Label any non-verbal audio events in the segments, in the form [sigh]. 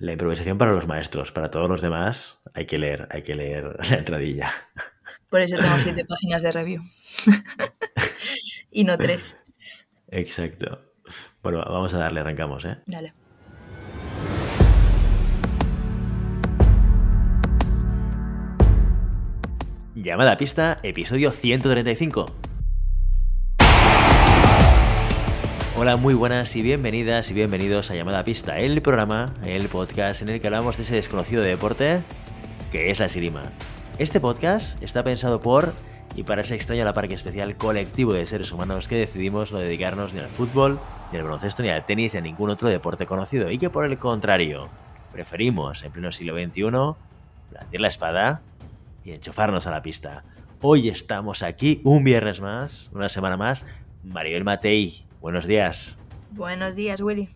La improvisación para los maestros, para todos los demás hay que leer, hay que leer [laughs] la entradilla. Por eso tengo siete [laughs] páginas de review. [laughs] y no tres. Exacto. Bueno, vamos a darle, arrancamos, ¿eh? Dale. Llamada a pista, episodio 135. Hola, muy buenas y bienvenidas y bienvenidos a Llamada Pista, el programa, el podcast en el que hablamos de ese desconocido deporte que es la Sirima. Este podcast está pensado por y para ese extraño la parque especial colectivo de seres humanos que decidimos no dedicarnos ni al fútbol, ni al baloncesto, ni al tenis, ni a ningún otro deporte conocido y que por el contrario preferimos en pleno siglo XXI blandir la espada y enchufarnos a la pista. Hoy estamos aquí un viernes más, una semana más. Maribel Matei, Buenos días. Buenos días, Willy.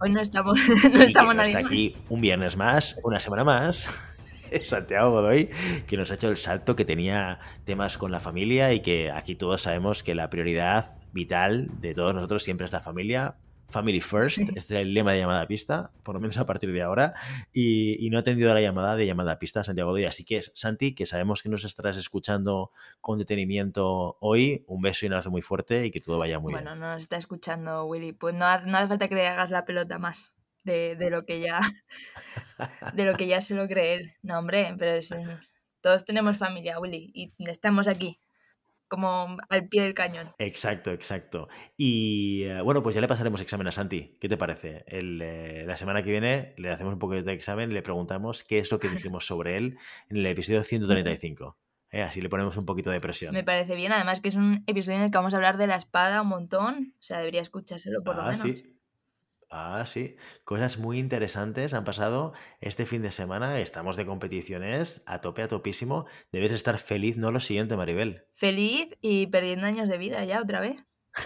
Hoy no estamos, [laughs] no estamos nadie. Está aquí un viernes más, una semana más. [laughs] Santiago Godoy, que nos ha hecho el salto que tenía temas con la familia y que aquí todos sabemos que la prioridad vital de todos nosotros siempre es la familia, Family First, este es el lema de llamada a pista, por lo menos a partir de ahora, y, no ha atendido a la llamada de llamada a pista, Santiago Godoy, Así que, Santi, que sabemos que nos estarás escuchando con detenimiento hoy, un beso y un abrazo muy fuerte y que todo vaya muy bien. Bueno, nos está escuchando Willy, pues no, hace falta que le hagas la pelota más. De, lo que ya de lo que ya se [laughs] lo cree él. No, hombre, pero todos tenemos familia, Willy, y estamos aquí como al pie del cañón. Exacto, exacto. Y eh, bueno, pues ya le pasaremos examen a Santi. ¿Qué te parece? El, eh, la semana que viene le hacemos un poquito de examen, le preguntamos qué es lo que [laughs] dijimos sobre él en el episodio 135. ¿eh? así le ponemos un poquito de presión. Me parece bien, además que es un episodio en el que vamos a hablar de la espada un montón. O sea, debería escuchárselo por lo ah, menos. Sí. Ah, sí. Cosas muy interesantes han pasado este fin de semana. Estamos de competiciones a tope, a topísimo. Debes estar feliz, ¿no? Lo siguiente, Maribel. Feliz y perdiendo años de vida ya otra vez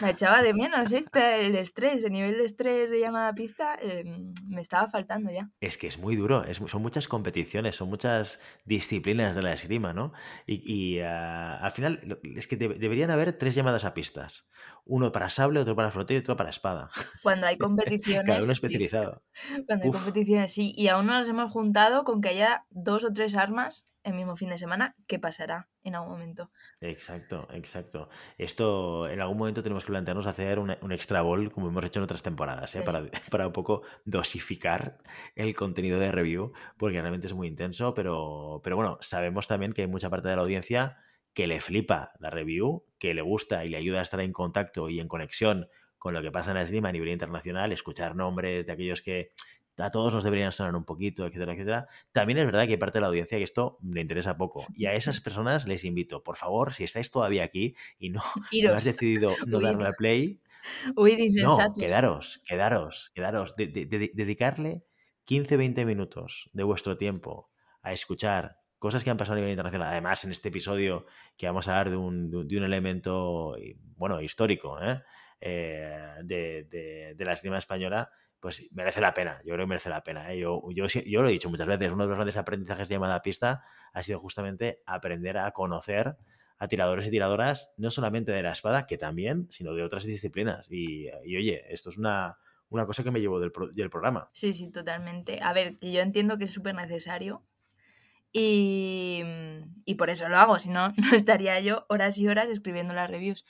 me echaba de menos este, el estrés, el nivel de estrés de llamada a pista em, me estaba faltando ya. Es que es muy duro, son muchas competiciones, son muchas disciplinas de la esgrima, ¿no? Y, ah, al final es que deberían haber tres llamadas a pistas, uno para sable, otro para frontera y otro para espada. Cuando hay competiciones... [laughs] Cada uno especializado. Cuando hay competiciones, sí, y aún no nos hemos juntado con que haya dos o tres armas el mismo fin de semana, ¿qué pasará en algún momento. Exacto, exacto. Esto en algún momento tenemos que plantearnos hacer un, extra bowl, como hemos hecho en otras temporadas, ¿eh? para, para, un poco dosificar el contenido de review, porque realmente es muy intenso, pero, pero bueno, sabemos también que hay mucha parte de la audiencia que le flipa la review, que le gusta y le ayuda a estar en contacto y en conexión con lo que pasa en la Slim a nivel internacional, escuchar nombres de aquellos que, a todos nos deberían sonar un poquito, etcétera, etcétera. También es verdad que hay parte de la audiencia que esto le interesa poco. Y a esas personas les invito, por favor, si estáis todavía aquí y no, [laughs] has decidido no darle al play, no, quedaros, quedaros, quedaros. dedicarle 15, 20 minutos de vuestro tiempo a escuchar cosas que han pasado a nivel internacional. Además, en este episodio que vamos a hablar de un, de un elemento, bueno, histórico, ¿eh? Eh, de, de, la esgrima española, pues merece la pena, yo creo que merece la pena. ¿eh? Yo, yo, lo he dicho muchas veces, uno de los grandes aprendizajes de llamada pista ha sido justamente aprender a conocer a tiradores y tiradoras, no solamente de la espada, que también, sino de otras disciplinas. Y, oye, esto es una, una, cosa que me llevo del, del programa. Sí, sí, totalmente. A ver, yo entiendo que es súper necesario, y, y, por eso lo hago, si no, [laughs] no estaría yo horas y horas escribiendo las reviews.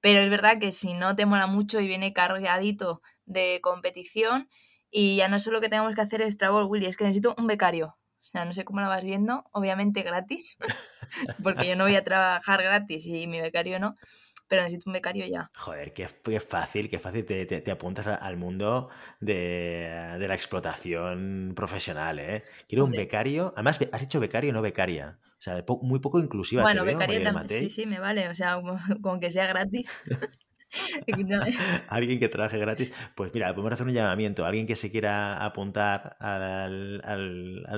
Pero es verdad que si no te mola mucho y viene cargadito de competición y ya no solo que tenemos que hacer es travel Willy, es que necesito un becario. O sea, no sé cómo lo vas viendo, obviamente gratis, [laughs] porque yo no voy a trabajar gratis y mi becario no, pero necesito un becario ya. Joder, qué, fácil, qué fácil te, apuntas al mundo de, la explotación profesional, ¿eh? Quiero un becario, además has hecho becario, no becaria. O sea, muy poco inclusiva. Bueno, becaria también, sí, sí, me vale, o sea, [laughs] como que sea gratis. [laughs] [laughs] Alguien que trabaje gratis. Pues mira, podemos hacer un llamamiento. Alguien que se quiera apuntar al,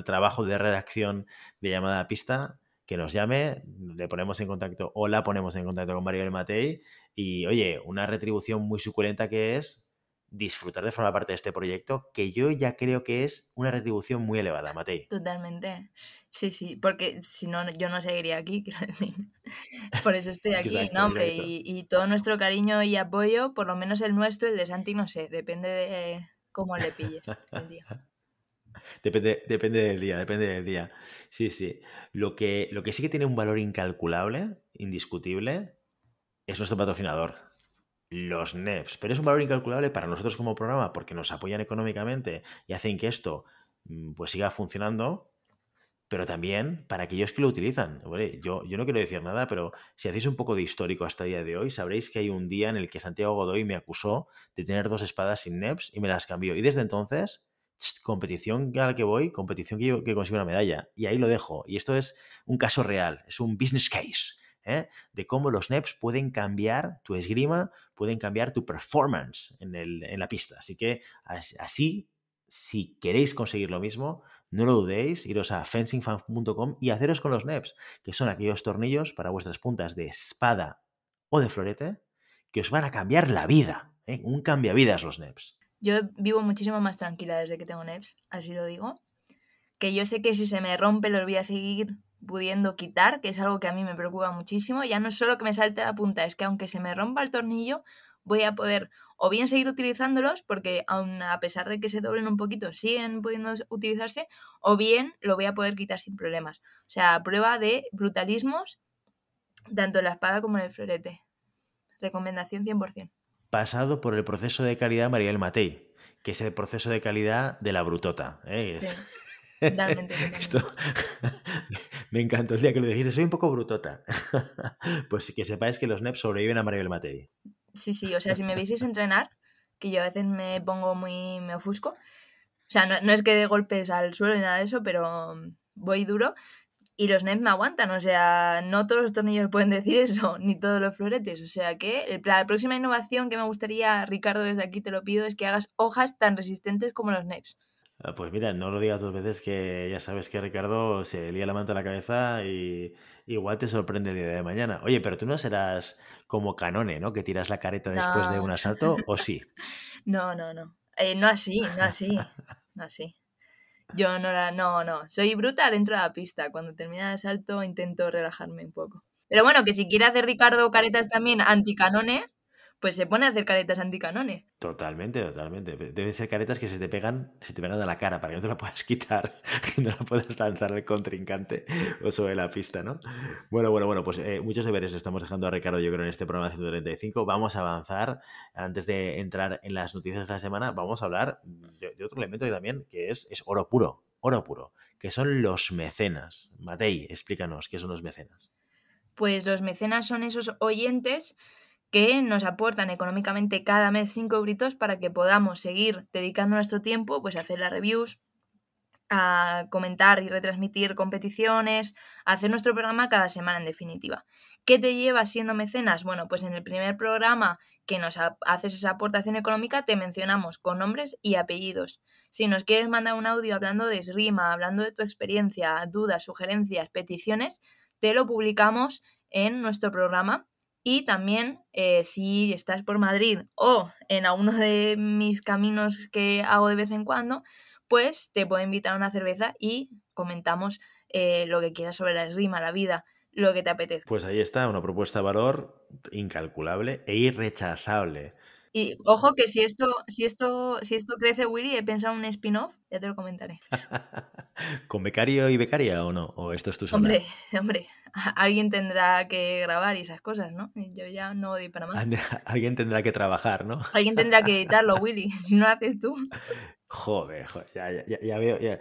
trabajo de redacción de llamada pista, que nos llame, le ponemos en contacto o la ponemos en contacto con Mario del Matei. Y oye, una retribución muy suculenta que es disfrutar de forma parte de este proyecto, que yo ya creo que es una retribución muy elevada, Matei. Totalmente. Sí, sí, porque si no, yo no seguiría aquí, [laughs] quiero Por eso estoy [laughs] aquí, ¿no? y, todo nuestro cariño y apoyo, por lo menos el nuestro, el de Santi, no sé, depende de cómo le pilles el [laughs] Depende, depende del día, depende del día. Sí, sí. Lo que, lo que sí que tiene un valor incalculable, indiscutible, es nuestro patrocinador, los NEPs, pero es un valor incalculable para nosotros como programa porque nos apoyan económicamente y hacen que esto mm, pues siga funcionando, pero también para aquellos que lo utilizan. yo, yo no quiero decir nada, pero si hacéis un poco de histórico hasta el día de hoy, sabréis que hay un día en el que Santiago Godoy me acusó de tener dos espadas sin NEPs y me las cambió. Y desde entonces, competición a la que voy, competición que, yo, que consigo una medalla. Y ahí lo dejo. Y esto es un caso real, es un business case. ¿eh? de cómo los NEPs pueden cambiar tu esgrima, pueden cambiar tu performance en, la pista. Así que así, si queréis conseguir lo mismo, no lo dudéis, iros a fencingfan.com y haceros con los NEPs, que son aquellos tornillos para vuestras puntas de espada o de florete que os van a cambiar la vida. ¿eh? Un cambiavidas los NEPs. Yo vivo muchísimo más tranquila desde que tengo NEPs, así lo digo. Que yo sé que si se me rompe lo voy a seguir pudiendo quitar, que es algo que a mí me preocupa muchísimo. Ya no es solo que me salte la punta, es que aunque se me rompa el tornillo, voy a poder o bien seguir utilizándolos, porque aun a pesar de que se doblen un poquito, siguen pudiendo utilizarse, o bien lo voy a poder quitar sin problemas. O sea, prueba de brutalismos, tanto en la espada como en el florete. Recomendación 100%. Pasado por el proceso de calidad Mariel Matei, que es el proceso de calidad de la brutota. ¿eh? [laughs] Esto me encantó el día que lo dijiste, soy un poco brutota. [laughs] pues que sepáis que los NEPs sobreviven a Maribel Matei. Sí, sí, o sea, si me vieseis entrenar, que yo a veces me pongo muy, me ofusco. O sea, no, no es que dé golpes al suelo ni nada de eso, pero mm, voy duro y los NEPs me aguantan, o sea, no todos los tornillos pueden decir eso, [laughs] ni todos los floretes, o sea que la próxima innovación que me gustaría, Ricardo, desde aquí te lo pido, es que hagas hojas tan resistentes como los NEPs. Ah, pues mira, no lo digas dos veces que ya sabes que Ricardo se lía la manta a la cabeza y igual te sorprende el día de mañana. Oye, pero tú no serás como Canone, ¿no? Que tiras la careta después de un asalto, ¿o sí? [laughs] No, no, no. Eh, no así, no así, no así. Yo no, la, no, no. Soy bruta dentro de la pista. Cuando termina el asalto intento relajarme un poco. Pero bueno, que si quiere hacer Ricardo caretas también anticanone, pues se pone a hacer caretas anticanones. Totalmente, totalmente. Deben ser caretas que se te pegan, se te pegan a la cara para que no te la puedas [laughs] quitar, que no la puedas lanzar al contrincante o sobre la pista, ¿no? Bueno, bueno, bueno, pues eh, muchos deberes estamos dejando a Ricardo, yo creo, en este programa 135. Vamos a avanzar. Antes de entrar en las noticias de la semana, vamos a hablar de, otro elemento que también que es, es oro puro, oro puro, que son los mecenas. Matei, explícanos qué son los mecenas. Pues los mecenas son esos oyentes que nos aportan económicamente cada mes 5 gritos para que podamos seguir dedicando nuestro tiempo pues, a hacer las reviews, a comentar y retransmitir competiciones, a hacer nuestro programa cada semana en definitiva. ¿Qué te lleva siendo mecenas? Bueno, pues en el primer programa que nos haces esa aportación económica te mencionamos con nombres y apellidos. Si nos quieres mandar un audio hablando de esgrima, hablando de tu experiencia, dudas, sugerencias, peticiones, te lo publicamos en nuestro programa y también, eh, si estás por Madrid o en alguno de mis caminos que hago de vez en cuando, pues te puedo invitar a una cerveza y comentamos eh, lo que quieras sobre la rima, la vida, lo que te apetezca. Pues ahí está, una propuesta de valor incalculable e irrechazable. Y ojo que si esto, si esto, si esto crece, Willy, he pensado un spin-off, ya te lo comentaré. [laughs] ¿Con becario y becaria o no? ¿O esto es tu Hombre, hombre. [laughs] alguien tendrá que grabar y esas cosas, ¿no? Yo ya no doy para más. [laughs] Alguien tendrá que trabajar, ¿no? Alguien tendrá que [laughs] editarlo, Willy, si no lo haces tú. Joder, ya, ya, veo, ya.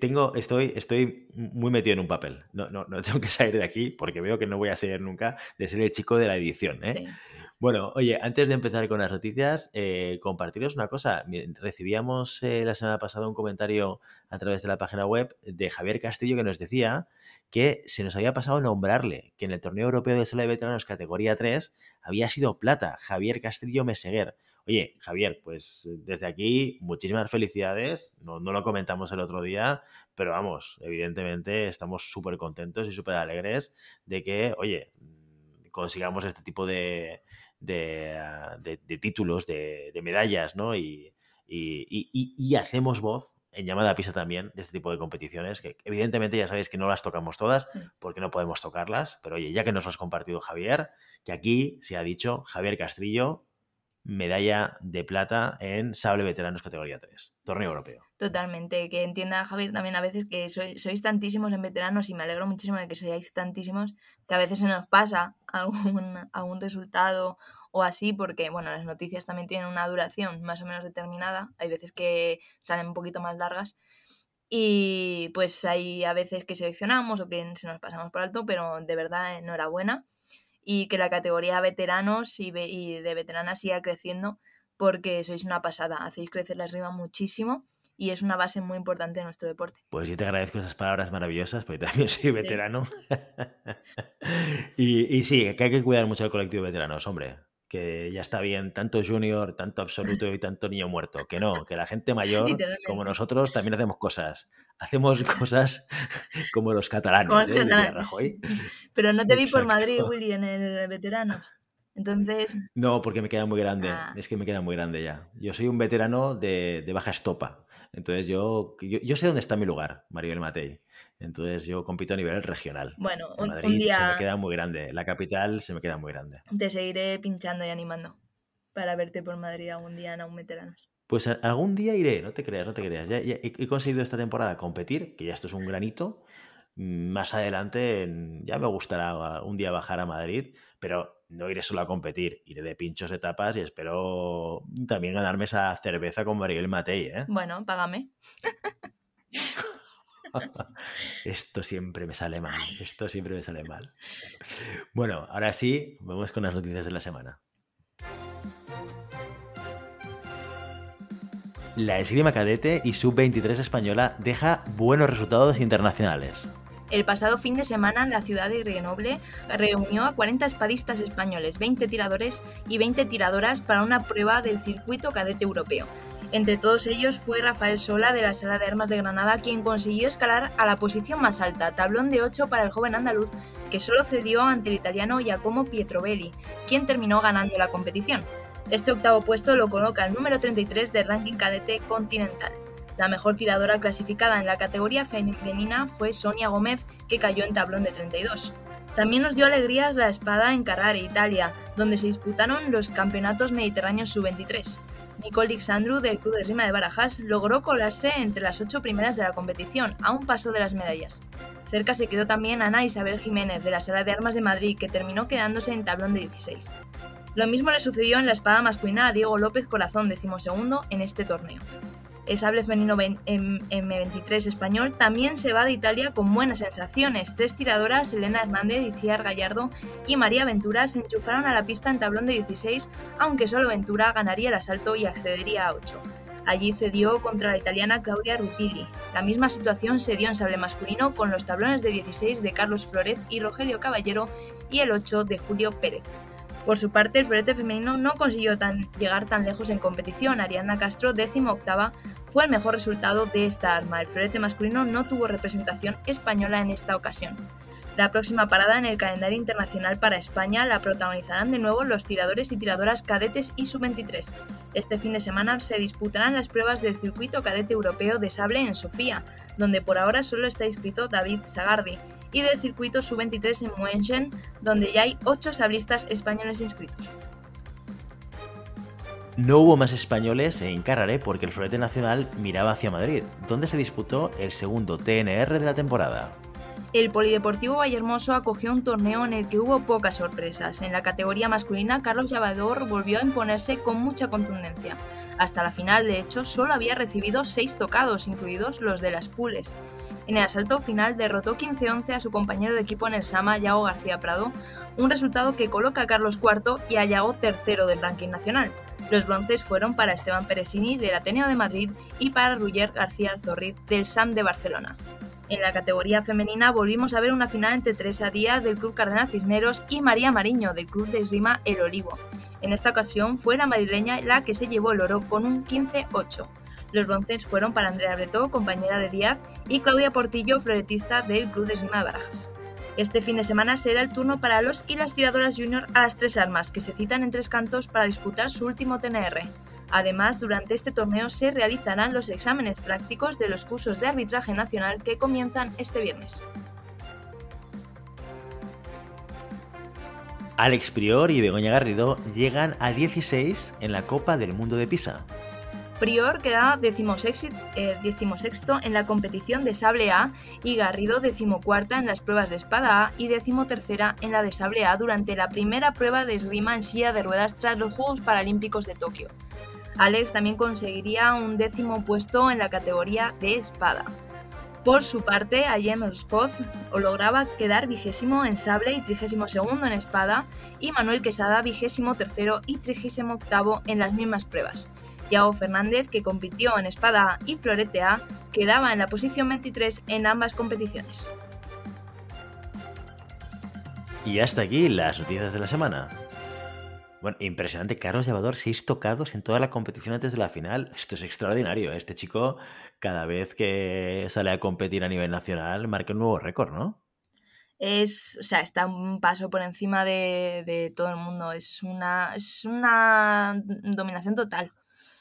tengo, estoy, estoy muy metido en un papel. No, no, no tengo que salir de aquí porque veo que no voy a salir nunca de ser el chico de la edición, ¿eh? Bueno, oye, antes de empezar con las noticias, eh, compartiros una cosa. Recibíamos eh, la semana pasada un comentario a través de la página web de Javier Castillo que nos decía que se nos había pasado nombrarle, que en el torneo europeo de sala de veteranos categoría 3 había sido plata Javier Castillo Meseguer. Oye, Javier, pues eh, desde aquí muchísimas felicidades. No, no lo comentamos el otro día, pero vamos, evidentemente estamos súper contentos y súper alegres de que, oye, mm, consigamos este tipo de, Ah, de, títulos, de, medallas, ¿no? Y, y, y, hacemos voz en llamada a pista también de este tipo de competiciones, que evidentemente ya sabéis que no las tocamos todas porque no podemos tocarlas, pero oye, ya que nos lo has compartido Javier, que aquí se ha dicho Javier Castrillo, medalla de plata en sable veteranos categoría 3, torneo europeo. Totalmente, que entienda Javier también a veces que sois, tantísimos en veteranos y me alegro muchísimo de que seáis tantísimos, que a veces se nos pasa [laughs] algún, algún resultado o así, porque bueno, las noticias también tienen una duración más o menos determinada, hay veces que salen un poquito más largas. Y pues hay a veces que seleccionamos o que se nos pasamos por alto, pero de verdad enhorabuena y que la categoría veteranos y, de veteranas siga creciendo porque sois una pasada, hacéis crecer la esgrima muchísimo y es una base muy importante de nuestro deporte. Pues yo te agradezco esas palabras maravillosas, porque también soy veterano. [laughs] y, y, sí, que hay que cuidar mucho al colectivo de veteranos, hombre ya está bien, tanto junior, tanto absoluto y tanto niño muerto, que no, que la gente mayor, como nosotros, también hacemos cosas. Hacemos cosas [laughs] como los catalanes. ¿eh? Pero no te vi por Madrid, Willy, en el veterano. Entonces. No, porque me queda muy grande. Ah. Es que me queda muy grande ya. Yo soy un veterano de baja estopa. Entonces yo, yo, sé dónde está mi lugar, Maribel Matei. Entonces yo compito a nivel regional. Bueno, un, Madrid día... se me queda muy grande, la capital se me queda muy grande. Te seguiré pinchando y animando para verte por Madrid algún día en Aún Veteranos. Pues algún día iré, no te creas, no te creas. he conseguido esta temporada competir, que ya esto es un granito. Más adelante ya me gustará ah, un día bajar a Madrid, pero no iré solo a competir, iré de pinchos etapas tapas y espero también ganarme esa cerveza con Mariel Matei, ¿eh? Bueno, págame. [laughs] Esto siempre me sale mal, esto siempre me sale mal. Bueno, ahora sí, vamos con las noticias de la semana. La esgrima cadete y sub-23 española deja buenos resultados internacionales. El pasado fin de semana, en la ciudad de Grenoble reunió a 40 espadistas españoles, 20 tiradores y 20 tiradoras para una prueba del circuito cadete europeo. Entre todos ellos fue Rafael Sola de la Sala de Armas de Granada quien consiguió escalar a la posición más alta, tablón de 8 para el joven andaluz, que solo cedió ante el italiano Giacomo Pietrovelli, quien terminó ganando la competición. Este octavo puesto lo coloca el número 33 del ranking cadete continental. La mejor tiradora clasificada en la categoría femenina fue Sonia Gómez, que cayó en tablón de 32. También nos dio alegrías la espada en Carrare, Italia, donde se disputaron los campeonatos mediterráneos sub-23. Nicole Dixandru del Club de Rima de Barajas logró colarse entre las ocho primeras de la competición, a un paso de las medallas. Cerca se quedó también Ana Isabel Jiménez de la Sala de Armas de Madrid, que terminó quedándose en tablón de 16. Lo mismo le sucedió en la espada masculina a Diego López Corazón, decimosegundo, en este torneo. Sable femenino M23 español también se va de Italia con buenas sensaciones. Tres tiradoras, Elena Hernández, Iciar Gallardo y María Ventura, se enchufaron a la pista en tablón de 16, aunque solo Ventura ganaría el asalto y accedería a 8. Allí cedió contra la italiana Claudia Rutili. La misma situación se dio en sable masculino con los tablones de 16 de Carlos Flores y Rogelio Caballero y el 8 de Julio Pérez. Por su parte, el florete femenino no consiguió llegar tan lejos en competición. Ariana Castro, décimo octava, fue el mejor resultado de esta arma. El florete masculino no tuvo representación española en esta ocasión. La próxima parada en el calendario internacional para España la protagonizarán de nuevo los tiradores y tiradoras cadetes y sub-23. Este fin de semana se disputarán las pruebas del circuito cadete europeo de sable en Sofía, donde por ahora solo está inscrito David Sagardi y del circuito sub-23 en Muenchen, donde ya hay ocho sablistas españoles inscritos. No hubo más españoles en Carrare porque el florete nacional miraba hacia Madrid, donde se disputó el segundo TNR de la temporada. El Polideportivo Vallehermoso acogió un torneo en el que hubo pocas sorpresas. En la categoría masculina, Carlos Llavador volvió a imponerse con mucha contundencia. Hasta la final, de hecho, solo había recibido seis tocados, incluidos los de las Pules. En el asalto final derrotó 15-11 a su compañero de equipo en el Sama, Yago García Prado, un resultado que coloca a Carlos IV y a Yago tercero del ranking nacional. Los bronces fueron para Esteban Peresini del Ateneo de Madrid y para Ruller García Zorriz, del SAM de Barcelona. En la categoría femenina volvimos a ver una final entre Teresa Díaz del Club Cardenal Cisneros y María Mariño del Club de Esrima, El Olivo. En esta ocasión fue la madrileña la que se llevó el oro con un 15-8. Los bronces fueron para Andrea Bretó, compañera de Díaz, y Claudia Portillo, floretista del Club de Esgrima de Barajas. Este fin de semana será el turno para los y las tiradoras junior a las tres armas, que se citan en tres cantos para disputar su último TNR. Además, durante este torneo se realizarán los exámenes prácticos de los cursos de arbitraje nacional que comienzan este viernes. Alex Prior y Begoña Garrido llegan a 16 en la Copa del Mundo de Pisa. Prior queda eh, decimosexto, en la competición de sable A y Garrido decimocuarta en las pruebas de espada A y decimotercera en la de sable A durante la primera prueba de esgrima en silla de ruedas tras los Juegos Paralímpicos de Tokio. Alex también conseguiría un décimo puesto en la categoría de espada. Por su parte, Ayem Oskoz lograba quedar vigésimo en sable y trigésimo segundo en espada y Manuel Quesada vigésimo tercero y trigésimo octavo en las mismas pruebas. Thiago Fernández, que compitió en espada y florete A, quedaba en la posición 23 en ambas competiciones. Y hasta aquí las noticias de la semana. Bueno, impresionante. Carlos Llevador, seis tocados en toda la competición antes de la final. Esto es extraordinario. ¿eh? Este chico, cada vez que sale a competir a nivel nacional, marca un nuevo récord, ¿no? es, o sea, está un paso por encima de, todo el mundo. Es una, es una dominación total.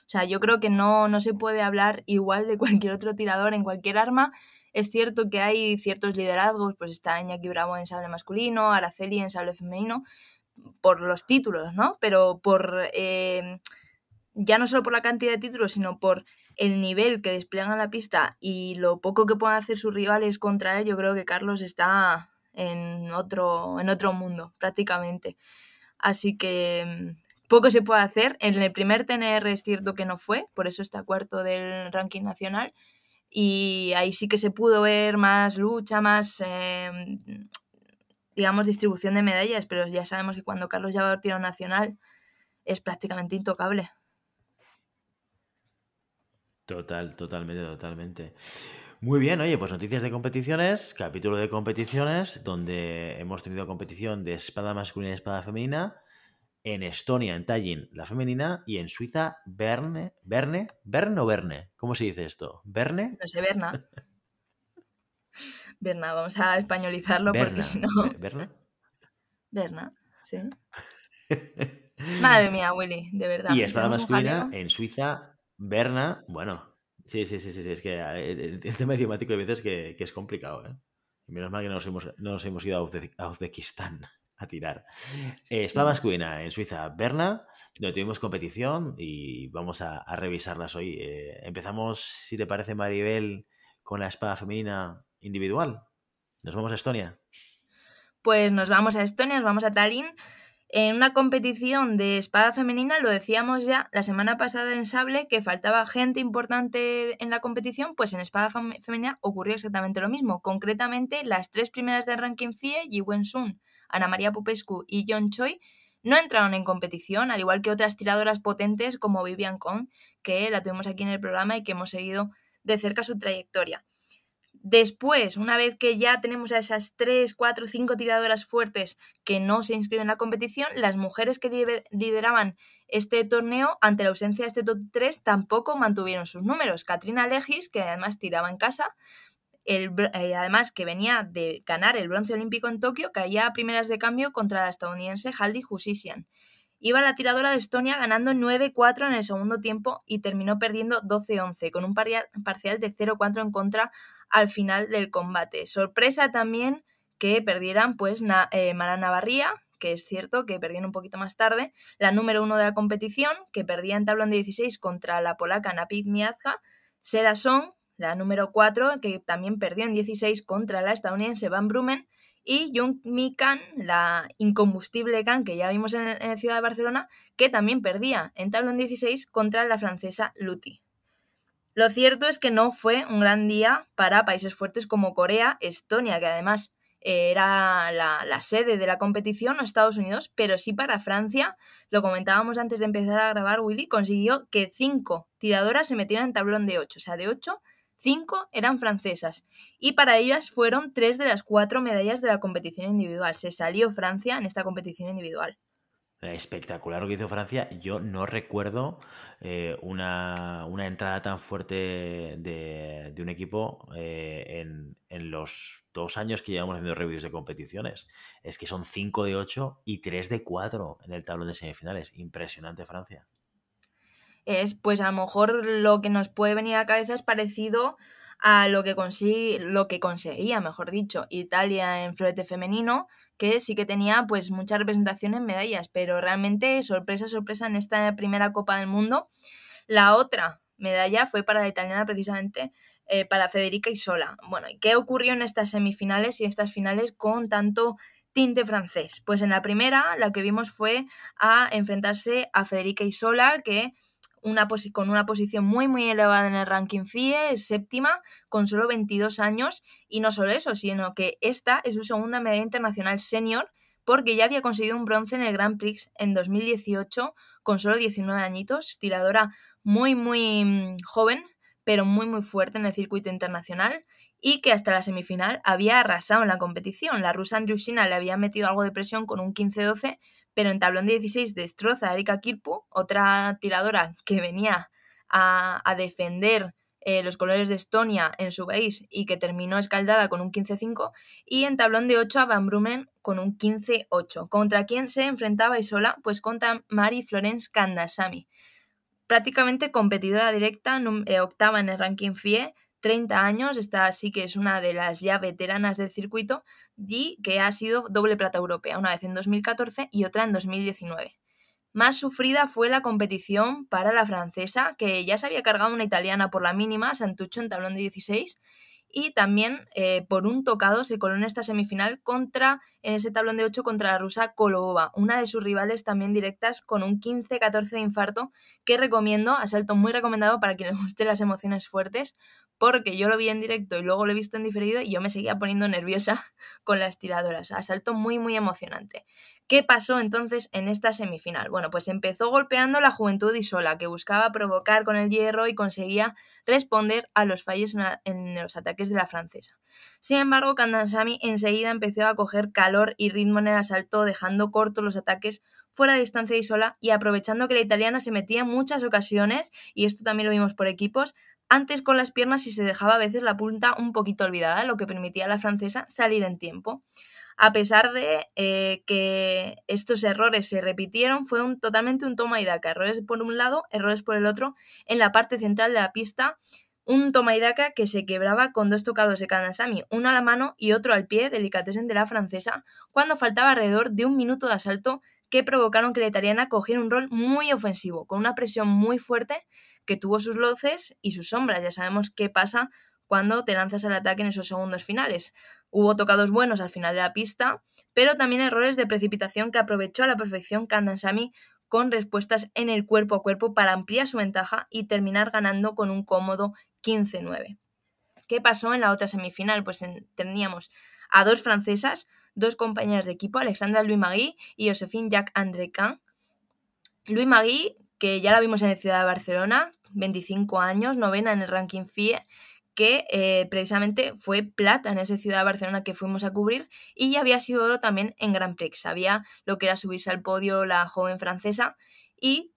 O sea, yo creo que no, no se puede hablar igual de cualquier otro tirador en cualquier arma. Es cierto que hay ciertos liderazgos, pues está Iñaki Bravo en sable masculino, Araceli en sable femenino, por los títulos, ¿no? Pero por eh, ya no solo por la cantidad de títulos, sino por el nivel que despliegan en la pista y lo poco que pueden hacer sus rivales contra él, yo creo que Carlos está en otro, en otro mundo, prácticamente. Así que poco se puede hacer. En el primer TNR es cierto que no fue, por eso está cuarto del ranking nacional. Y ahí sí que se pudo ver más lucha, más, em, digamos, distribución de medallas, pero ya sabemos que cuando Carlos lleva tira un nacional es prácticamente intocable. Total, totalmente, totalmente. Muy bien, oye, pues noticias de competiciones, capítulo de competiciones, donde hemos tenido competición de espada masculina y espada femenina en Estonia, en Tallinn, la femenina, y en Suiza, Berne, Berne, Berne o Berne, ¿cómo se dice esto? ¿Berne? No sé, Berna. [laughs] Berna, vamos a españolizarlo porque si no... ¿Berna? [laughs] Berna, sí. [laughs] Madre mía, Willy, de verdad. Y espada masculina en Suiza, Berna, bueno, sí, sí, sí, sí, es que eh, eh, el tema idiomático hay veces que, es complicado, ¿eh? Menos mal que no nos hemos, no nos hemos ido a Uzbekistán a tirar. espada Masculina en Suiza, Berna, donde tuvimos competición y vamos a, revisarlas hoy. Eh, empezamos, si te parece, Maribel, con la espada femenina individual. Nos vamos a Estonia. Pues nos vamos a Estonia, nos vamos a Tallinn. En una competición de espada femenina, lo decíamos ya la semana pasada en Sable, que faltaba gente importante en la competición, pues en espada femenina ocurrió exactamente lo mismo. Concretamente, las tres primeras del ranking FIE, y Wen Sun, Ana María Pupescu y John Choi, no entraron en competición, al igual que otras tiradoras potentes como Vivian Kong, que la tuvimos aquí en el programa y que hemos seguido de cerca su trayectoria. Después, una vez que ya tenemos a esas 3, 4, 5 tiradoras fuertes que no se inscriben en la competición, las mujeres que lideraban este torneo, ante la ausencia de este top 3, tampoco mantuvieron sus números. Katrina Legis, que además tiraba en casa, eh, además que venía de ganar el bronce olímpico en Tokio, caía a primeras de cambio contra la estadounidense Haldi Husisian. Iba la tiradora de Estonia ganando 9-4 en el segundo tiempo y terminó perdiendo 12-11 con un parcial de 0-4 en contra al final del combate. Sorpresa también que perdieran pues na, eh, Mara que es cierto que perdieron un poquito más tarde, la número uno de la competición, que perdía en tablón de 16 contra la polaca Napit Miazga, Sera la número 4, que también perdió en 16 contra la estadounidense Van Brumen, y Jung Mi la incombustible Khan que ya vimos en, la ciudad de Barcelona, que también perdía en tablón 16 contra la francesa Luty. Lo cierto es que no fue un gran día para países fuertes como Corea, Estonia, que además era la, sede de la competición, o Estados Unidos, pero sí para Francia. Lo comentábamos antes de empezar a grabar, Willy consiguió que cinco tiradoras se metieran en tablón de 8, o sea, de 8 Cinco eran francesas y para ellas fueron tres de las cuatro medallas de la competición individual. Se salió Francia en esta competición individual. Espectacular lo que hizo Francia. Yo no recuerdo eh, una, entrada tan fuerte de, un equipo eh, en, los dos años que llevamos haciendo reviews de competiciones. Es que son cinco de ocho y tres de cuatro en el tablón de semifinales. Impresionante Francia es pues a lo mejor lo que nos puede venir a la cabeza es parecido a lo que, lo que conseguía, mejor dicho, Italia en florete femenino, que sí que tenía pues mucha representación en medallas, pero realmente sorpresa, sorpresa en esta primera Copa del Mundo. La otra medalla fue para la italiana precisamente, eh, para Federica Isola. Bueno, ¿y qué ocurrió en estas semifinales y estas finales con tanto tinte francés? Pues en la primera, la que vimos fue a enfrentarse a Federica Isola, que con una posición muy, muy elevada en el ranking FIE, séptima, con solo 22 años. Y no solo eso, sino que esta es su segunda medalla internacional senior, porque ya había conseguido un bronce en el Grand Prix en 2018, con solo 19 añitos, tiradora muy, muy mm, joven pero muy muy fuerte en el circuito internacional y que hasta la semifinal había arrasado en la competición. La rusa Andriushina le había metido algo de presión con un 15-12, pero en tablón 16 destroza a Erika Kirpu, otra tiradora que venía a, defender eh, los colores de Estonia en su país y que terminó escaldada con un 15-5 y en tablón de 8 a Van Brumen con un 15-8. ¿Contra quién se enfrentaba Isola? Pues contra Mari Florence Kandasamy, prácticamente competidora directa, eh, octava en el ranking FIE, 30 años, esta sí que es una de las ya veteranas del circuito y que ha sido doble plata europea, una vez en 2014 y otra en 2019. Más sufrida fue la competición para la francesa, que ya se había cargado una italiana por la mínima, Santucho en tablón de 16, y también eh, por un tocado se coló en esta semifinal contra, en ese tablón de 8 contra la rusa Kolobova, una de sus rivales también directas con un 15-14 de infarto que recomiendo, asalto muy recomendado para quien le guste las emociones fuertes, porque yo lo vi en directo y luego lo he visto en diferido y yo me seguía poniendo nerviosa [laughs] con las tiradoras, asalto muy muy emocionante. ¿Qué pasó entonces en esta semifinal? Bueno, pues empezó golpeando la juventud Isola que buscaba provocar con el hierro y conseguía responder a los fallos en, los ataques de la francesa. Sin embargo, Kandansami enseguida empezó a coger calor y ritmo en el asalto, dejando cortos los ataques fuera de distancia Isola y aprovechando que la italiana se metía en muchas ocasiones, y esto también lo vimos por equipos, antes con las piernas y se dejaba a veces la punta un poquito olvidada, lo que permitía a la francesa salir en tiempo a pesar de eh, que estos errores se repitieron, fue un, totalmente un toma y daca. Errores por un lado, errores por el otro, en la parte central de la pista, un toma y daca que se quebraba con dos tocados de Kanasami, uno a la mano y otro al pie delicatessen de la francesa, cuando faltaba alrededor de un minuto de asalto que provocaron que la italiana cogiera un rol muy ofensivo, con una presión muy fuerte que tuvo sus loces y sus sombras. Ya sabemos qué pasa cuando te lanzas al ataque en esos segundos finales. Hubo tocados buenos al final de la pista, pero también errores de precipitación que aprovechó a la perfección Kandansami con respuestas en el cuerpo a cuerpo para ampliar su ventaja y terminar ganando con un cómodo 15-9. ¿Qué pasó en la otra semifinal? Pues teníamos a dos francesas, dos compañeras de equipo, Alexandra Louis Magui y Josephine Jacques andré Kahn. Louis Magui, que ya la vimos en la ciudad de Barcelona, 25 años, novena en el ranking FIE, que eh, precisamente fue plata en esa ciudad de Barcelona que fuimos a cubrir y ya había sido oro también en Grand Prix. sabía lo que era subirse al podio la joven francesa y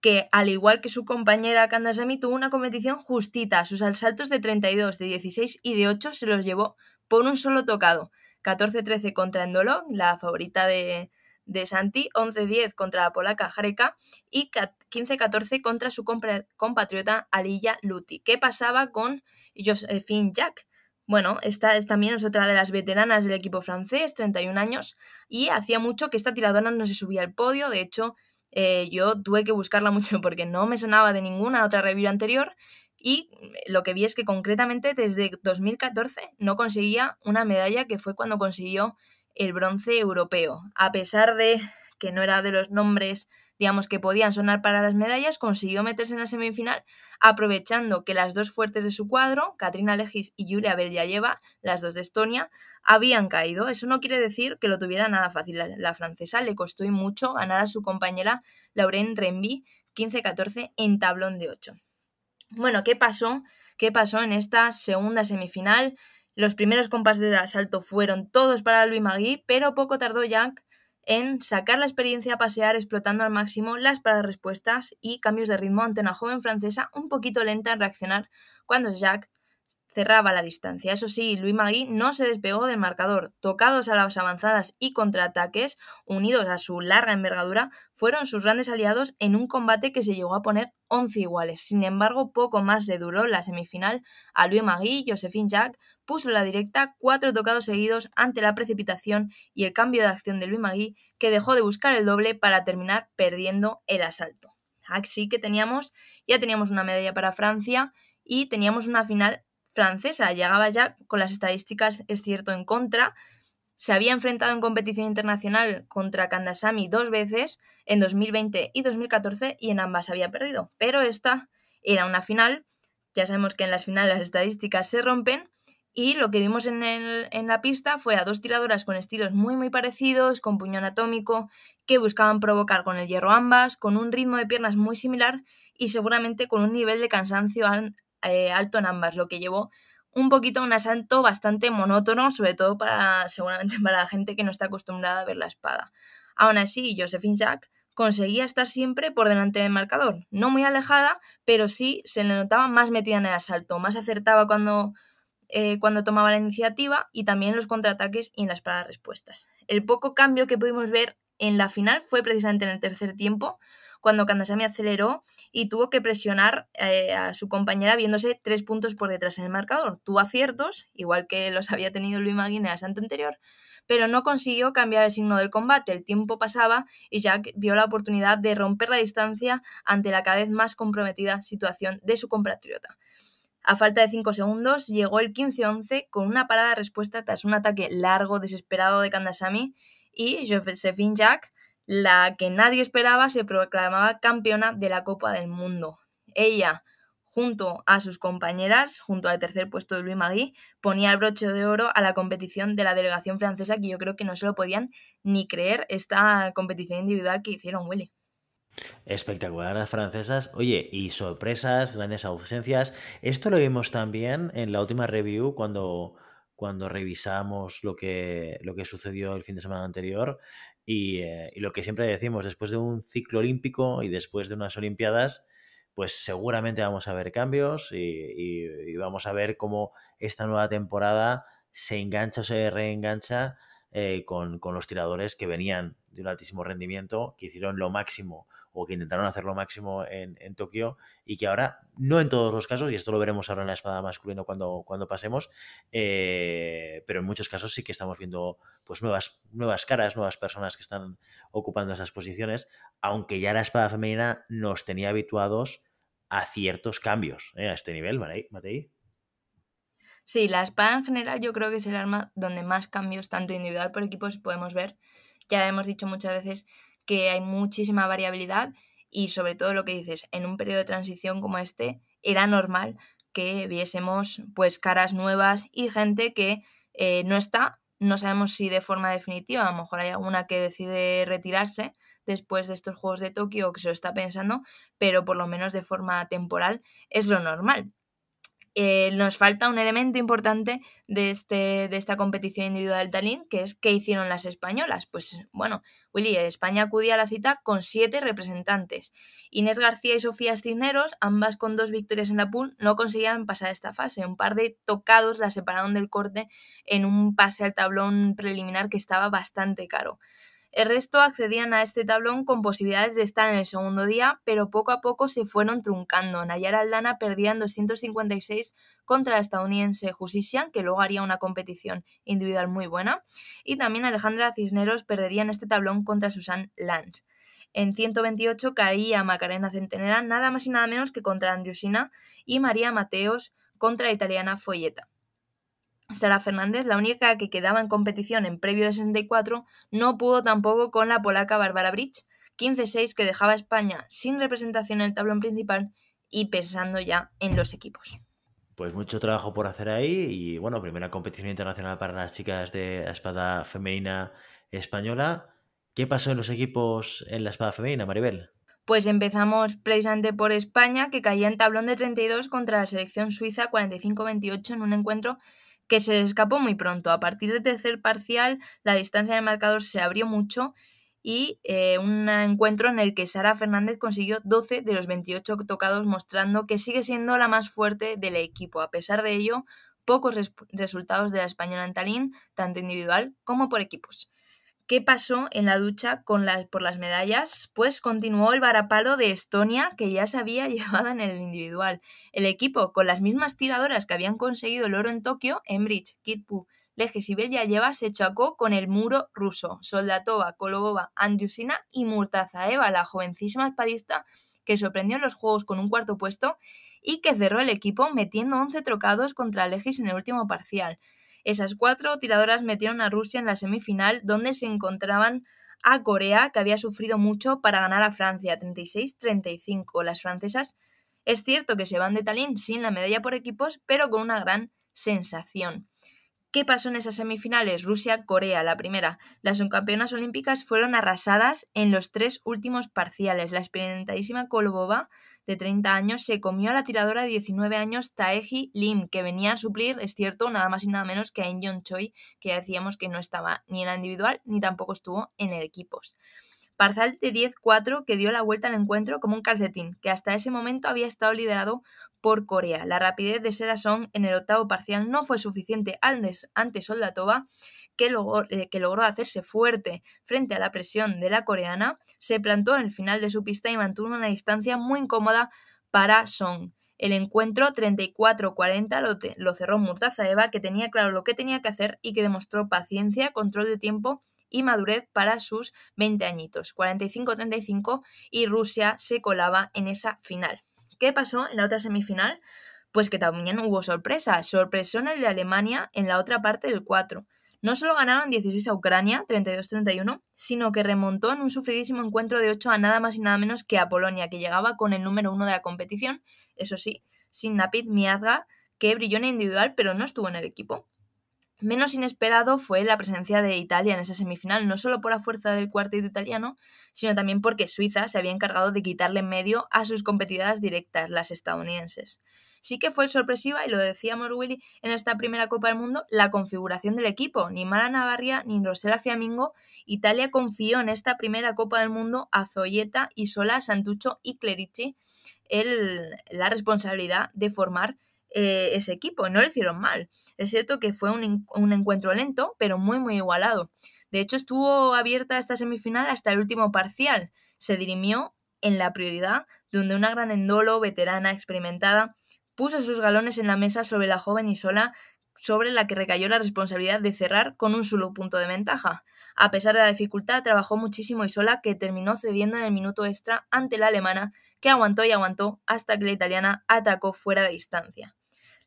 que al igual que su compañera Kandashami tuvo una competición justita. Sus saltos de 32, de 16 y de 8 se los llevó por un solo tocado. 14-13 contra Endolo, la favorita de, de Santi, 11-10 contra la polaca Jareka y 15-14 contra su compatriota Alilla Luti. ¿Qué pasaba con Josephine Jack? Bueno, esta es también es otra de las veteranas del equipo francés, 31 años, y hacía mucho que esta tiradora no se subía al podio, de hecho eh, yo tuve que buscarla [laughs] mucho porque no me sonaba de ninguna otra revista anterior y lo que vi es que concretamente desde 2014 no conseguía una medalla que fue cuando consiguió el bronce europeo. A pesar de que no era de los nombres, digamos, que podían sonar para las medallas, consiguió meterse en la semifinal, aprovechando que las dos fuertes de su cuadro, Katrina Legis y Julia Beljayeva, las dos de Estonia, habían caído. Eso no quiere decir que lo tuviera nada fácil. La, francesa le costó y mucho ganar a su compañera Laurent Renby 15-14 en tablón de 8. Bueno, ¿qué pasó? ¿Qué pasó en esta segunda semifinal? Los primeros compases de asalto fueron todos para Louis Magui, pero poco tardó Jack en sacar la experiencia a pasear explotando al máximo las paradas respuestas y cambios de ritmo ante una joven francesa un poquito lenta en reaccionar cuando Jack cerraba la distancia. Eso sí, Louis Magui no se despegó del marcador. Tocados a las avanzadas y contraataques, unidos a su larga envergadura, fueron sus grandes aliados en un combate que se llegó a poner 11 iguales. Sin embargo, poco más le duró la semifinal a Louis Magui y Josephine Jacques puso la directa cuatro tocados seguidos ante la precipitación y el cambio de acción de Luis Magui, que dejó de buscar el doble para terminar perdiendo el asalto. Así ah, que teníamos, ya teníamos una medalla para Francia y teníamos una final francesa. Llegaba ya con las estadísticas, es cierto, en contra. Se había enfrentado en competición internacional contra Kandasami dos veces, en 2020 y 2014, y en ambas había perdido. Pero esta era una final. Ya sabemos que en las finales las estadísticas se rompen y lo que vimos en, la pista fue a dos tiradoras con estilos muy muy parecidos, con puño atómico, que buscaban provocar con el hierro ambas, con un ritmo de piernas muy similar y seguramente con un nivel de cansancio eh, alto en ambas, lo que llevó un poquito a un asalto bastante monótono, sobre todo para seguramente [laughs] para la gente que no está acostumbrada a ver la espada. Aún así, Josephine Jack conseguía estar siempre por delante del marcador, no muy alejada, pero sí se le notaba más metida en el asalto, más acertaba cuando eh, cuando tomaba la iniciativa y también los contraataques y en las paradas respuestas. El poco cambio que pudimos ver en la final fue precisamente en el tercer tiempo, cuando Kandasami aceleró y tuvo que presionar eh, a su compañera viéndose tres puntos por detrás en el marcador. Tuvo aciertos, igual que los había tenido Luis Maguín en la anterior, pero no consiguió cambiar el signo del combate. El tiempo pasaba y Jack vio la oportunidad de romper la distancia ante la cada vez más comprometida situación de su compatriota. A falta de 5 segundos, llegó el 15-11 con una parada de respuesta tras un ataque largo, desesperado de Kandasami, y Josephine Jack, la que nadie esperaba, se proclamaba campeona de la Copa del Mundo. Ella, junto a sus compañeras, junto al tercer puesto de Louis Magui, ponía el broche de oro a la competición de la delegación francesa, que yo creo que no se lo podían ni creer esta competición individual que hicieron Willy. Espectaculares francesas. Oye, y sorpresas, grandes ausencias. Esto lo vimos también en la última review cuando, cuando revisamos lo que, lo que sucedió el fin de semana anterior. Y, eh, lo que siempre decimos, después de un ciclo olímpico y después de unas Olimpiadas, pues seguramente vamos a ver cambios y, vamos a ver cómo esta nueva temporada se engancha o se reengancha eh, con, con los tiradores que venían de un altísimo rendimiento, que hicieron lo máximo o que intentaron hacer lo máximo en, Tokio y que ahora, no en todos los casos, y esto lo veremos ahora en la espada masculina cuando, cuando pasemos, eh, pero en muchos casos sí que estamos viendo pues nuevas, nuevas caras, nuevas personas que están ocupando esas posiciones, aunque ya la espada femenina nos tenía habituados a ciertos cambios eh, a este nivel, ¿vale? Matei. Sí, la espada en general yo creo que es el arma donde más cambios, tanto individual por equipos, podemos ver. Ya hemos dicho muchas veces que hay muchísima variabilidad y sobre todo lo que dices, en un periodo de transición como este era normal que viésemos pues caras nuevas y gente que eh, no está, no sabemos si de forma definitiva, a lo mejor hay alguna que decide retirarse después de estos Juegos de Tokio o que se lo está pensando, pero por lo menos de forma temporal es lo normal. Eh, nos falta un elemento importante de, este, de esta competición individual Tallinn, que es qué hicieron las españolas. Pues bueno, Willy, España acudía a la cita con siete representantes. Inés García y Sofía Cisneros, ambas con dos victorias en la pool, no conseguían pasar esta fase. Un par de tocados la separaron del corte en un pase al tablón preliminar que estaba bastante caro. El resto accedían a este tablón con posibilidades de estar en el segundo día, pero poco a poco se fueron truncando. Nayara Aldana perdía en 256 contra la estadounidense justicia que luego haría una competición individual muy buena, y también Alejandra Cisneros perdería en este tablón contra Susan Lange. En 128 caía Macarena Centenera, nada más y nada menos que contra Andriusina y María Mateos contra la italiana Folleta. Sara Fernández, la única que quedaba en competición en previo de 64, no pudo tampoco con la polaca Bárbara Bridge, 15-6 que dejaba a España sin representación en el tablón principal y pensando ya en los equipos. Pues mucho trabajo por hacer ahí y bueno, primera competición internacional para las chicas de espada femenina española. ¿Qué pasó en los equipos en la espada femenina, Maribel? Pues empezamos precisamente por España, que caía en tablón de 32 contra la selección suiza 45-28 en un encuentro que se escapó muy pronto. A partir del tercer parcial, la distancia de marcador se abrió mucho y eh, un encuentro en el que Sara Fernández consiguió 12 de los 28 tocados, mostrando que sigue siendo la más fuerte del equipo. A pesar de ello, pocos resultados de la española en Talín, tanto individual como por equipos. ¿Qué pasó en la ducha con por las medallas? Pues continuó el varapalo de Estonia que ya se había [laughs] llevado en el individual. El equipo, con las mismas tiradoras que habían conseguido el oro en Tokio, Enbridge, Kitpu, Leges y Bellayeva, se chocó con el muro ruso. Soldatova, Kolobova, Andriusina y Murtazaeva, la jovencísima espadista que sorprendió en los juegos con un cuarto puesto y que cerró el equipo metiendo 11 trocados contra Legis en el último parcial. Esas cuatro tiradoras metieron a Rusia en la semifinal, donde se encontraban a Corea, que había sufrido mucho para ganar a Francia, 36-35. Las francesas es cierto que se van de Tallinn sin la medalla por equipos, pero con una gran sensación. ¿Qué pasó en esas semifinales? Rusia-Corea, la primera. Las subcampeonas olímpicas fueron arrasadas en los tres últimos parciales. La experimentadísima Kolobova de 30 años, se comió a la tiradora de 19 años Taeji Lim, que venía a suplir, es cierto, nada más y nada menos que a Injon Choi, que ya decíamos que no estaba ni en la individual ni tampoco estuvo en el equipos. Parcial de 10-4 que dio la vuelta al encuentro como un calcetín, que hasta ese momento había estado liderado por Corea. La rapidez de Serasong en el octavo parcial no fue suficiente antes ante Soldatova que, eh, que logró hacerse fuerte frente a la presión de la coreana, se plantó en el final de su pista y mantuvo una distancia muy incómoda para Song. El encuentro 34-40 lo, cerró cerró Eva, que tenía claro lo que tenía que hacer y que demostró paciencia, control de tiempo y madurez para sus 20 añitos. 45-35 y Rusia se colaba en esa final. ¿Qué pasó en la otra semifinal? Pues que también hubo sorpresa. en el de Alemania en la otra parte del 4. No solo ganaron 16 a Ucrania, 32-31, sino que remontó en un sufridísimo encuentro de 8 a nada más y nada menos que a Polonia, que llegaba con el número 1 de la competición, eso sí, sin Napit Miazga, que brilló en individual pero no estuvo en el equipo. Menos inesperado fue la presencia de Italia en esa semifinal, no solo por la fuerza del cuarteto italiano, sino también porque Suiza se había encargado de quitarle en medio a sus competidoras directas, las estadounidenses. Sí que fue sorpresiva, y lo decíamos Willy, en esta primera Copa del Mundo, la configuración del equipo. Ni Mara Navarria ni Rosela Fiamingo. Italia confió en esta primera Copa del Mundo a Zoyeta, Isola, Santucho y Clerici el, la responsabilidad de formar eh, ese equipo. No lo hicieron mal. Es cierto que fue un, un encuentro lento, pero muy, muy igualado. De hecho, estuvo abierta esta semifinal hasta el último parcial. Se dirimió en la prioridad, donde una gran endolo, veterana, experimentada, puso sus galones en la mesa sobre la joven Isola, sobre la que recayó la responsabilidad de cerrar con un solo punto de ventaja. A pesar de la dificultad, trabajó muchísimo Isola, que terminó cediendo en el minuto extra ante la alemana, que aguantó y aguantó hasta que la italiana atacó fuera de distancia.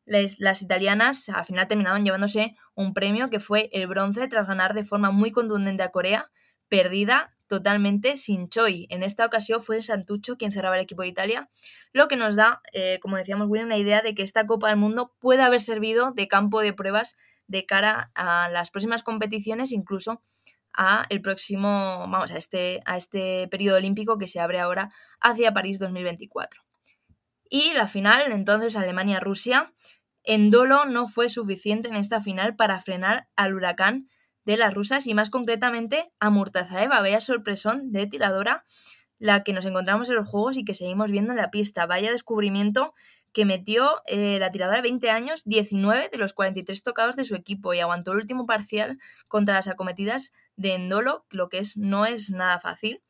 las italianas al final terminaron llevándose un premio que fue el bronce tras ganar de forma muy contundente a Corea, perdida totalmente sin Choi. En esta ocasión fue el Santucho quien cerraba el equipo de Italia, lo que nos da, eh, como decíamos, una idea de que esta Copa del Mundo puede haber servido de campo de pruebas de cara a las próximas competiciones, incluso a el próximo, vamos, a este, a este periodo olímpico que se abre ahora hacia París 2024. Y la final, entonces, Alemania-Rusia. en dolo no fue suficiente en esta final para frenar al huracán de las rusas y más concretamente a Murtazaeva. Vaya sorpresón de tiradora la que nos encontramos en los juegos y que seguimos viendo en la pista. Vaya descubrimiento que metió eh, la tiradora de 20 años 19 de los 43 tocados de su equipo y aguantó el último parcial contra las acometidas de Endolo, lo que es, no es nada fácil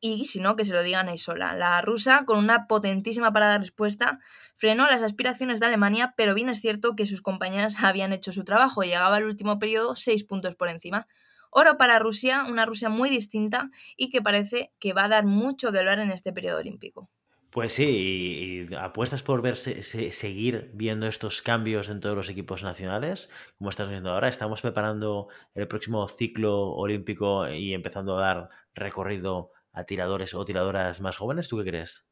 y si no, que se lo digan ahí sola. La rusa, con una potentísima parada de respuesta, frenó las aspiraciones de Alemania, pero bien es cierto que sus compañeras [laughs] habían hecho su trabajo. y Llegaba al último periodo seis puntos por encima. Oro para Rusia, una Rusia muy distinta y que parece que va a dar mucho que hablar en este periodo olímpico. Pues sí, y, apuestas por ver seguir viendo estos cambios en todos los equipos nacionales, como estás viendo ahora. Estamos preparando el próximo ciclo olímpico y empezando a dar recorrido a tiradores o tiradoras más jóvenes? ¿Tú qué crees?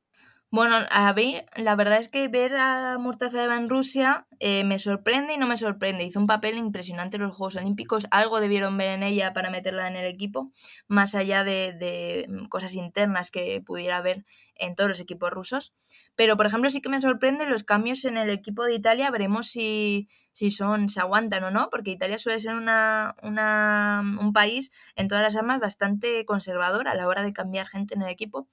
Bueno, a la verdad es que ver a Murtaza en Rusia eh, me sorprende y no me sorprende. Hizo un papel impresionante en los Juegos Olímpicos. Algo debieron ver en ella para meterla en el equipo, más allá de, mm, cosas internas que pudiera haber en todos los equipos rusos. Pero, por ejemplo, sí que me sorprende los cambios en el equipo de Italia. Veremos si, si son, se aguantan o no, porque Italia suele ser una, una, un país en todas las armas bastante conservador a la hora de cambiar gente en el equipo.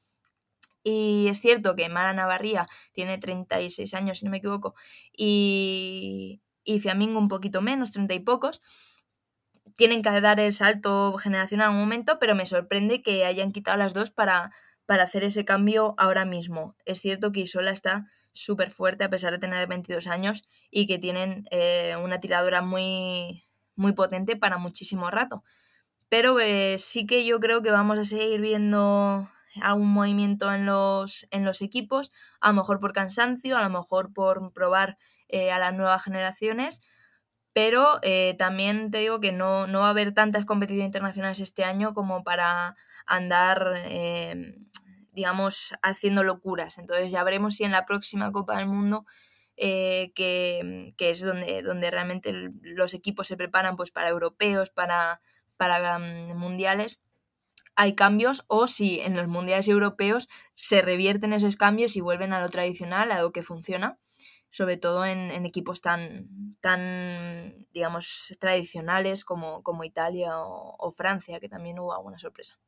Y es cierto que Mara Navarría tiene 36 años, si no me equivoco, y, y Fiamingo un poquito menos, treinta y pocos. Tienen que dar el salto generacional en un momento, pero me sorprende que hayan quitado las dos para, para hacer ese cambio ahora mismo. Es cierto que Isola está súper fuerte a pesar de tener 22 años y que tienen eh, una tiradora muy, muy potente para muchísimo rato. Pero eh, sí que yo creo que vamos a seguir viendo algún movimiento en los, equipos, a lo mejor por cansancio, a lo mejor por probar eh, a las nuevas generaciones, pero eh, también te digo que no, va a haber tantas competiciones internacionales este año como para andar, em, digamos, haciendo locuras. Entonces ya veremos si en la próxima Copa del Mundo, eh, que, es donde, donde realmente los equipos se preparan pues, para europeos, para, para mm, mundiales, hay cambios o si en los mundiales europeos se revierten esos cambios y vuelven a lo tradicional, a lo que funciona, sobre todo en, equipos tan, tan, digamos, tradicionales como, como Italia o, Francia, que también hubo alguna sorpresa.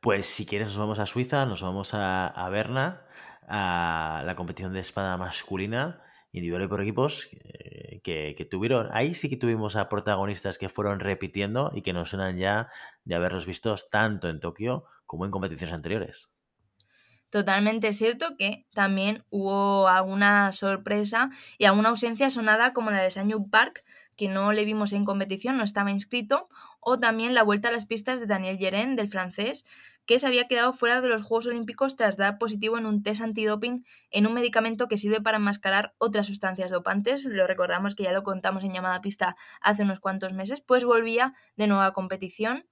Pues si quieres nos vamos a Suiza, nos vamos a, a Berna, a la competición de espada masculina, individual y por equipos, que, tuvieron, ahí sí que tuvimos a protagonistas que fueron repitiendo y que nos suenan ya de haberlos visto tanto en Tokio como en competiciones anteriores. Totalmente cierto que también hubo alguna sorpresa y alguna ausencia sonada como la de Sanyu Park, que no le vimos en competición, no estaba inscrito, o también la vuelta a las pistas de Daniel Jeren del francés, que se había quedado fuera de los Juegos Olímpicos tras dar positivo en un test antidoping en un medicamento que sirve para enmascarar otras sustancias dopantes. Lo recordamos que ya lo contamos en llamada pista hace unos cuantos meses, pues volvía de nueva competición.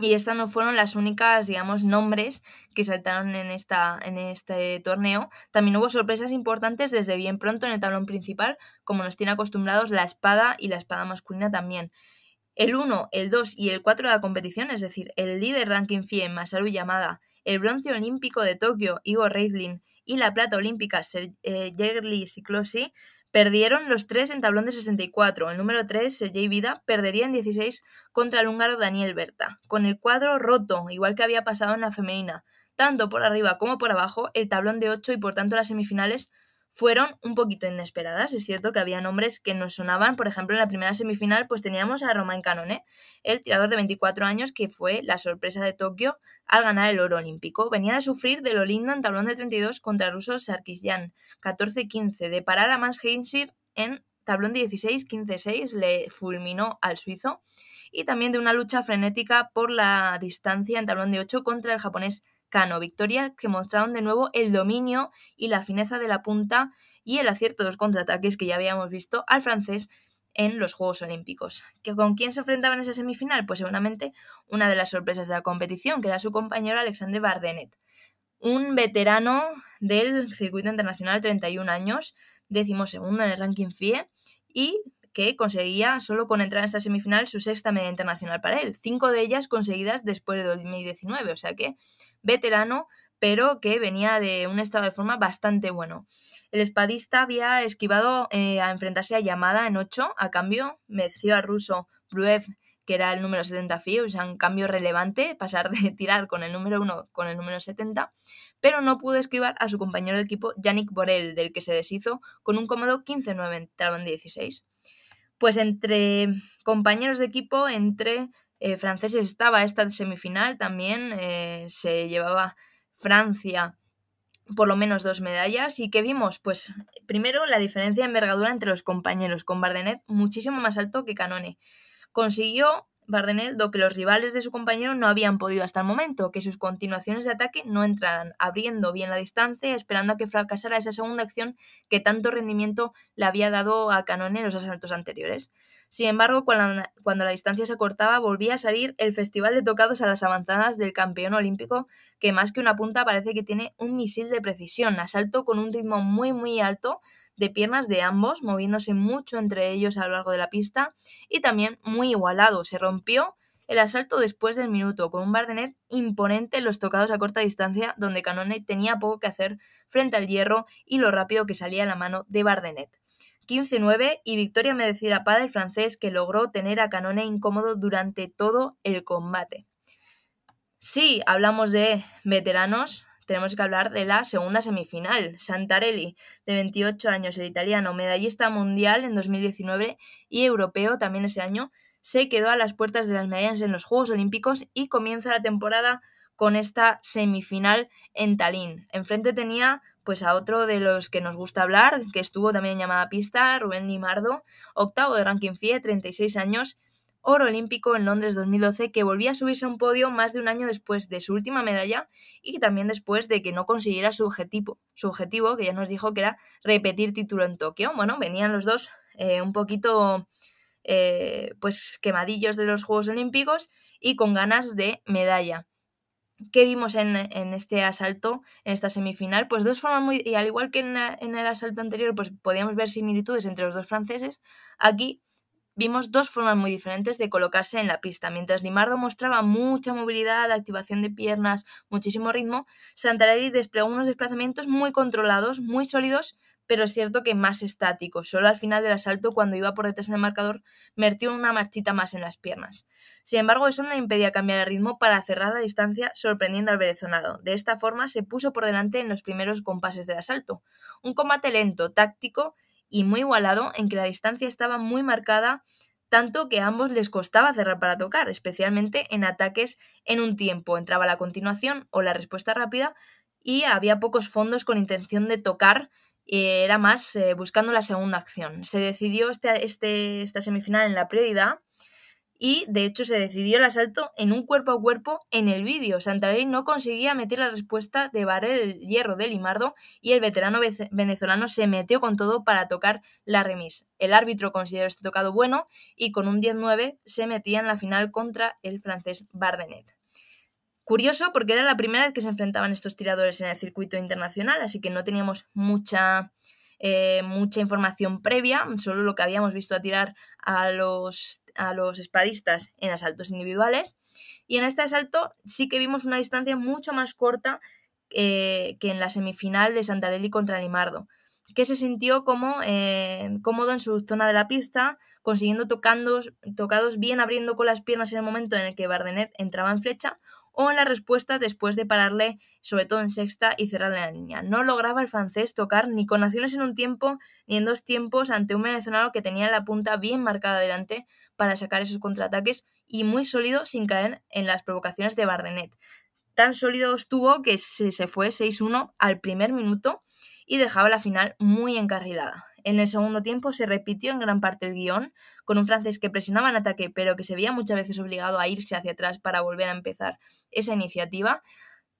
Y estas no fueron las únicas, digamos, nombres que saltaron en, esta, en este torneo. También hubo sorpresas importantes desde bien pronto en el tablón principal, como nos tiene acostumbrados la espada y la espada masculina también. El 1, el 2 y el 4 de la competición, es decir, el líder ranking FIE Masaru Yamada, el bronce olímpico de Tokio Igor Reislin y la plata olímpica eh, Jerli perdieron los tres en tablón de 64. El número 3, Sergei Vida, perdería en 16 contra el húngaro Daniel Berta, con el cuadro roto, igual que había pasado en la femenina. Tanto por arriba como por abajo, el tablón de 8 y por tanto las semifinales fueron un poquito inesperadas. Es cierto que había nombres que nos sonaban. Por ejemplo, en la primera semifinal, pues teníamos a Romain Canone, el tirador de 24 años que fue la sorpresa de Tokio al ganar el oro olímpico. Venía de sufrir de lo lindo en tablón de 32 contra el ruso Sarkisyan 14-15, de parar a Mans en tablón 16-15-6 le fulminó al suizo y también de una lucha frenética por la distancia en tablón de 8 contra el japonés Cano, Victoria, que mostraron de nuevo el dominio y la fineza de la punta y el acierto de los contraataques que ya habíamos visto al francés en los Juegos Olímpicos. ¿Que ¿Con quién se enfrentaba en esa semifinal? Pues seguramente una de las sorpresas de la competición, que era su compañero Alexandre Bardenet, un veterano del circuito internacional, 31 años, segundo en el ranking FIE y que conseguía solo con entrar en esta semifinal su sexta media internacional para él, cinco de ellas conseguidas después de 2019, o sea que veterano, pero que venía de un estado de forma bastante bueno. El espadista había esquivado eh, a enfrentarse a llamada en 8, a cambio meció a ruso Bruev, que era el número 70 FIU, o sea, un cambio relevante, pasar de [laughs] tirar con el número 1 con el número 70, pero no pudo esquivar a su compañero de equipo Yannick Borel, del que se deshizo con un cómodo 15-9, entraron 16 pues entre compañeros de equipo, entre eh, estaba esta semifinal también, eh, se llevaba Francia por lo menos dos medallas y que vimos pues primero la diferencia de envergadura entre los compañeros con Bardenet muchísimo más alto que Canone consiguió Bardenet lo que los rivales de su compañero no habían podido hasta el momento que sus continuaciones de ataque no entraran abriendo bien la distancia esperando a que fracasara esa segunda acción que tanto rendimiento le había dado a Canone en los asaltos anteriores sin embargo, cuando la, distancia se cortaba, volvía a salir el Festival de Tocados a las Avanzadas del campeón olímpico, que más que una punta parece que tiene un misil de precisión, asalto con un ritmo muy muy alto de piernas de ambos, moviéndose mucho entre ellos a lo largo de la pista y también muy igualado. Se rompió el asalto después del minuto, con un Bardenet imponente en los tocados a corta distancia, donde Canone tenía poco que hacer frente al hierro y lo rápido que salía la mano de Bardenet. 15-9 y victoria me decía el francés que logró tener a Canone incómodo durante todo el combate. Si hablamos de veteranos, tenemos que hablar de la segunda semifinal. Santarelli, de 28 años, el italiano, medallista mundial en 2019 y europeo también ese año, se quedó a las puertas de las medallas en los Juegos Olímpicos y comienza la temporada con esta semifinal en Tallinn. Enfrente tenía pues a otro de los que nos gusta hablar, que estuvo también en llamada pista, Rubén Limardo, octavo de ranking FIE, 36 años, oro olímpico en Londres 2012, que volvía a subirse a un podio más de un año después de su última medalla y también después de que no consiguiera su objetivo, su objetivo que ya nos dijo que era repetir título en Tokio. Bueno, venían los dos eh, un poquito eh, pues quemadillos de los Juegos Olímpicos y con ganas de medalla. ¿Qué vimos en, este asalto, en esta semifinal? Pues dos formas muy... Y al igual que en, en, el asalto anterior, pues podíamos ver similitudes entre los dos franceses, aquí vimos dos formas muy diferentes de colocarse en la pista. Mientras Limardo mostraba mucha movilidad, activación de piernas, muchísimo ritmo, Santarelli desplegó unos desplazamientos muy controlados, muy sólidos pero es cierto que más estático. Solo al final del asalto, cuando iba por detrás del marcador, metió una marchita más en las piernas. Sin embargo, eso no le impedía cambiar el ritmo para cerrar la distancia, sorprendiendo al berezonado. De esta forma, se puso por delante en los primeros compases del asalto. Un combate lento, táctico y muy igualado, en que la distancia estaba muy marcada, tanto que a ambos les costaba cerrar para tocar, especialmente en ataques en un tiempo. Entraba la continuación o la respuesta rápida y había pocos fondos con intención de tocar eh, era más eh, buscando la segunda acción. Se decidió este, este, esta semifinal en la prioridad y de hecho se decidió el asalto en un cuerpo a cuerpo en el vídeo. Santarelli no conseguía meter la respuesta de barrer el hierro de Limardo y el veterano venezolano se metió con todo para tocar la remis. El árbitro consideró este tocado bueno y con un 10-9 se metía en la final contra el francés Bardenet. Curioso porque era la primera vez que se enfrentaban estos tiradores en el circuito internacional, así que no teníamos mucha, eh, mucha información previa, solo lo que habíamos visto a tirar a los, a los espadistas en asaltos individuales. Y en este asalto sí que vimos una distancia mucho más corta eh, que en la semifinal de Santarelli contra Limardo, que se sintió como, eh, cómodo en su zona de la pista, consiguiendo tocando tocados bien abriendo con las piernas en el momento en el que Bardenet entraba en flecha o en la respuesta después de pararle, sobre todo en sexta, y cerrarle la línea. No lograba el francés tocar ni con acciones en un tiempo ni en dos tiempos ante un venezolano que tenía la punta bien marcada adelante para sacar esos contraataques y muy sólido sin caer en las provocaciones de Bardenet. Tan sólido estuvo que se fue 6-1 al primer minuto y dejaba la final muy encarrilada. En el segundo tiempo se repitió en gran parte el guión, con un francés que presionaba en ataque, pero que se veía muchas veces obligado a irse hacia atrás para volver a empezar esa iniciativa.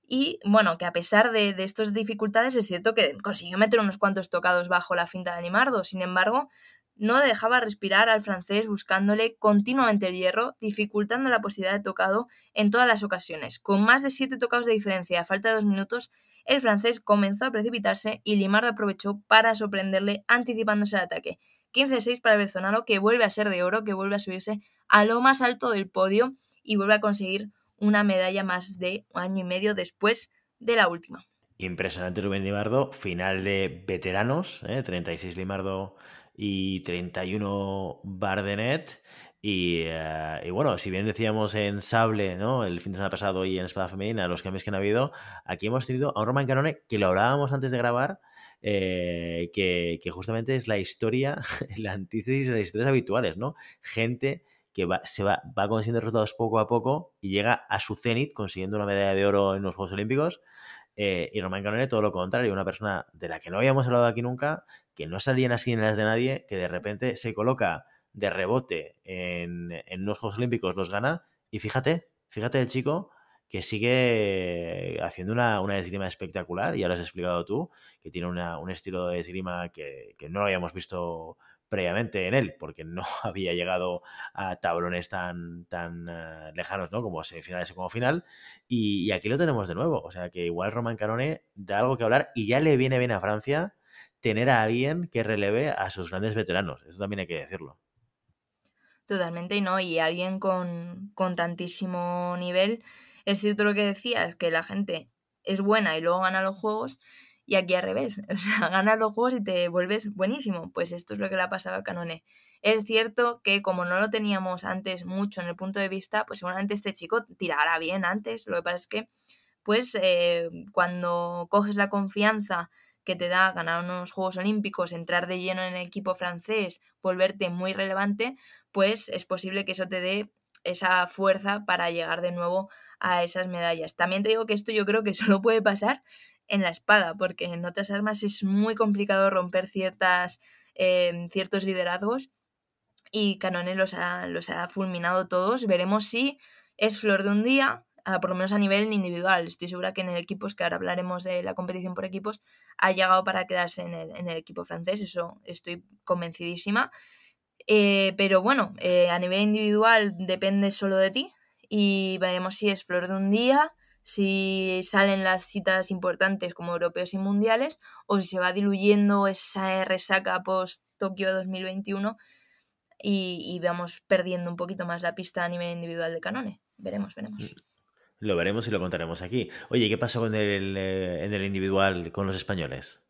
Y bueno, que a pesar de, estas dificultades, es cierto que consiguió meter unos cuantos tocados bajo la finta de Animardo. Sin embargo, no dejaba respirar al francés buscándole continuamente el hierro, dificultando la posibilidad de tocado en todas las ocasiones. Con más de siete tocados de diferencia a falta de dos minutos, el francés comenzó a precipitarse y Limardo aprovechó para sorprenderle anticipándose al ataque. 15-6 para Berzonaro, que vuelve a ser de oro, que vuelve a subirse a lo más alto del podio y vuelve a conseguir una medalla más de un año y medio después de la última. Impresionante Rubén Limardo, final de veteranos, 36 ¿eh? Limardo y 31 Bardenet. Eh, y, bueno, si bien decíamos en Sable, ¿no? El fin de semana pasado y en Espada Femenina, los cambios que han habido, aquí hemos tenido a un Roman Canone que lo hablábamos antes de grabar, eh, que, justamente es la historia, la [laughs] antítesis de las historias habituales, ¿no? Gente que va, se va, va consiguiendo resultados poco a poco y llega a su cenit consiguiendo una medalla de oro en los Juegos Olímpicos. Eh, y Roman Canone todo lo contrario, una persona de la que no habíamos hablado aquí nunca, que no salía en las de nadie, que de repente se coloca de rebote en, los Juegos Olímpicos los gana. Y fíjate, fíjate el chico que sigue haciendo una, una, esgrima espectacular, ya lo has explicado tú, que tiene una, un estilo de esgrima que, no lo habíamos visto previamente en él, porque no [laughs] había llegado a tablones tan, tan eh, lejanos, ¿no? Como semifinales como final. Y, aquí lo tenemos de nuevo. O sea que igual Roman Carone da algo que hablar y ya le viene bien a Francia tener a alguien que releve a sus grandes veteranos. Eso también hay que decirlo. Totalmente, y ¿no? Y alguien con, con tantísimo nivel, es cierto lo que decías, que la gente es buena y luego gana los juegos, y aquí al revés, [laughs] o sea, gana los juegos y te vuelves buenísimo. Pues esto es lo que le ha pasado a Canone. Es cierto que como no lo teníamos antes mucho en el punto de vista, pues seguramente este chico tirará bien antes. Lo que pasa es que, pues, eh, cuando coges la confianza que te da ganar unos Juegos Olímpicos, entrar de lleno en el equipo francés, volverte muy relevante, pues es posible que eso te dé esa fuerza para llegar de nuevo a esas medallas. También te digo que esto yo creo que [laughs] solo puede pasar en la espada, porque en otras armas es muy complicado romper ciertas, em, ciertos liderazgos y Canone los ha, los ha fulminado todos. Veremos si es flor de un día, ah, por lo menos a nivel individual. Estoy segura que en el equipo, es que ahora hablaremos de la competición por equipos, ha llegado para quedarse en el, en el equipo francés, eso estoy convencidísima. Eh, pero bueno, eh, a nivel individual depende solo de ti y veremos si es flor de un día, si salen las citas importantes como europeos y mundiales o si se va diluyendo esa resaca post-Tokio 2021 y, y, vamos perdiendo un poquito más la pista a nivel individual de Canone. Veremos, veremos. Mm. Lo veremos y lo contaremos aquí. Oye, ¿qué pasó con eh, en el individual con los españoles?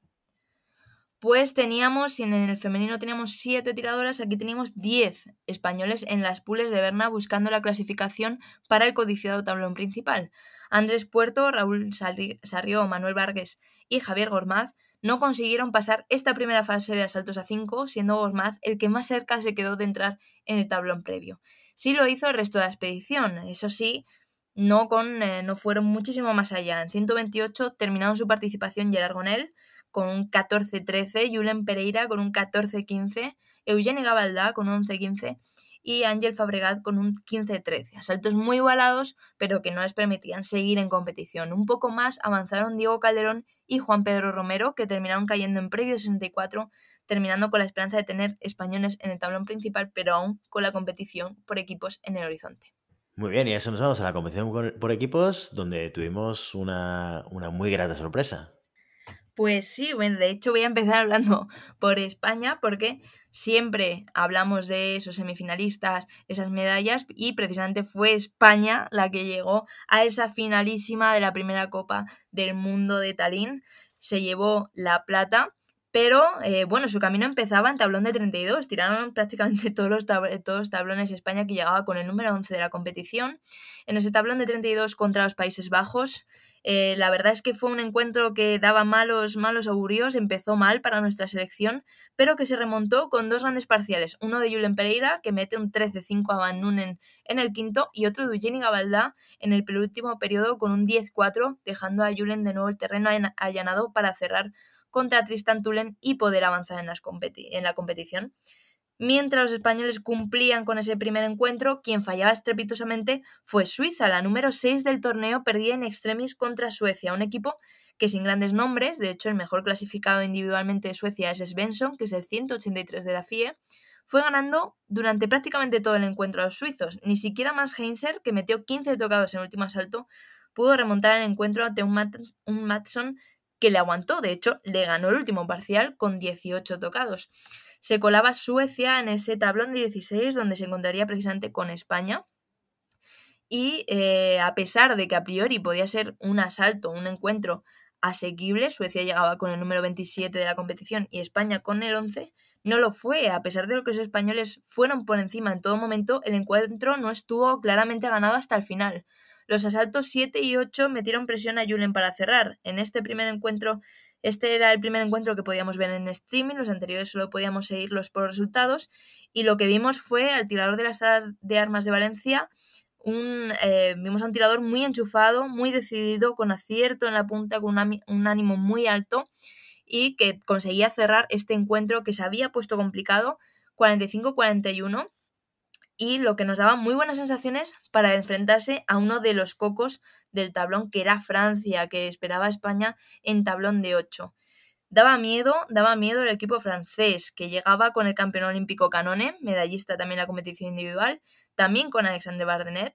Pues teníamos, si en el femenino teníamos siete tiradoras, aquí teníamos 10 españoles en las pules de Berna buscando la clasificación para el codiciado tablón principal. Andrés Puerto, Raúl Sarrió, Manuel Vargas y Javier Gormaz no consiguieron pasar esta primera fase de asaltos a cinco, siendo Gormaz el que más cerca se quedó de entrar en el tablón previo. Sí lo hizo el resto de la expedición, eso sí, no, con, eh, no fueron muchísimo más allá. En 128 terminaron su participación Gerard Gonel, con un 14-13, Julen Pereira con un 14-15, Eugenia Gabaldá con un 11-15 y Ángel Fabregat con un 15-13. Asaltos muy igualados, pero que no les permitían seguir en competición. Un poco más avanzaron Diego Calderón y Juan Pedro Romero, que terminaron cayendo en previo 64, terminando con la esperanza de tener españoles en el tablón principal, pero aún con la competición por equipos en el horizonte. Muy bien, y eso nos vamos a la competición por equipos, donde tuvimos una, una muy grata sorpresa. Pues sí, bueno, de hecho voy a empezar [laughs] hablando por España porque siempre hablamos de esos semifinalistas, esas medallas y precisamente fue España la que llegó a esa finalísima de la primera Copa del Mundo de Talín. Se llevó la plata, pero eh, bueno, su camino empezaba en tablón de 32, tiraron [laughs] prácticamente todos los todos tablones España que llegaba con el número 11 de la competición. En ese tablón de 32 contra los Países Bajos eh, la verdad es que fue un encuentro que daba malos, malos augurios, empezó mal para nuestra selección, pero que se remontó con dos grandes parciales, uno de Julen Pereira, que mete un 13-5 a Van Nunen en el quinto, y otro de Eugenie Gabaldá en el penúltimo periodo con un 10-4, dejando a Julen de nuevo el terreno allanado para cerrar contra Tristan Tulen y poder avanzar en, en la competición. Mientras los españoles cumplían con ese primer encuentro, quien fallaba estrepitosamente fue Suiza, la número 6 del torneo, perdida en extremis contra Suecia, un equipo que sin grandes nombres, de hecho el mejor clasificado individualmente de Suecia es Svensson, que es el 183 de la FIE, fue ganando durante prácticamente todo el encuentro a los suizos. Ni siquiera más Heinzer, que metió 15 tocados en el último asalto, pudo remontar el encuentro ante un, Matson que le aguantó, de hecho le ganó el último parcial con 18 tocados se colaba Suecia en ese tablón de 16 donde se encontraría precisamente con España. Y eh, a pesar de que a priori podía ser un asalto, un encuentro asequible, Suecia llegaba con el número 27 de la competición y España con el 11, no lo fue. A pesar de lo que los españoles fueron por encima en todo momento, el encuentro no estuvo claramente ganado hasta el final. Los asaltos 7 y 8 metieron presión a Julen para cerrar. En este primer encuentro este era el primer encuentro que podíamos ver en streaming, los anteriores solo podíamos seguirlos por resultados y lo que vimos fue al tirador de las de armas de Valencia, un, eh, vimos a un tirador muy enchufado, muy decidido, con acierto en la punta, con un ánimo muy alto y que conseguía cerrar este encuentro que se había puesto complicado 45-41 y lo que nos daba muy buenas sensaciones para enfrentarse a uno de los cocos del tablón, que era Francia, que esperaba España en tablón de 8. Daba miedo, daba miedo el equipo francés, que llegaba con el campeón olímpico Canone, medallista también en la competición individual, también con Alexandre Bardenet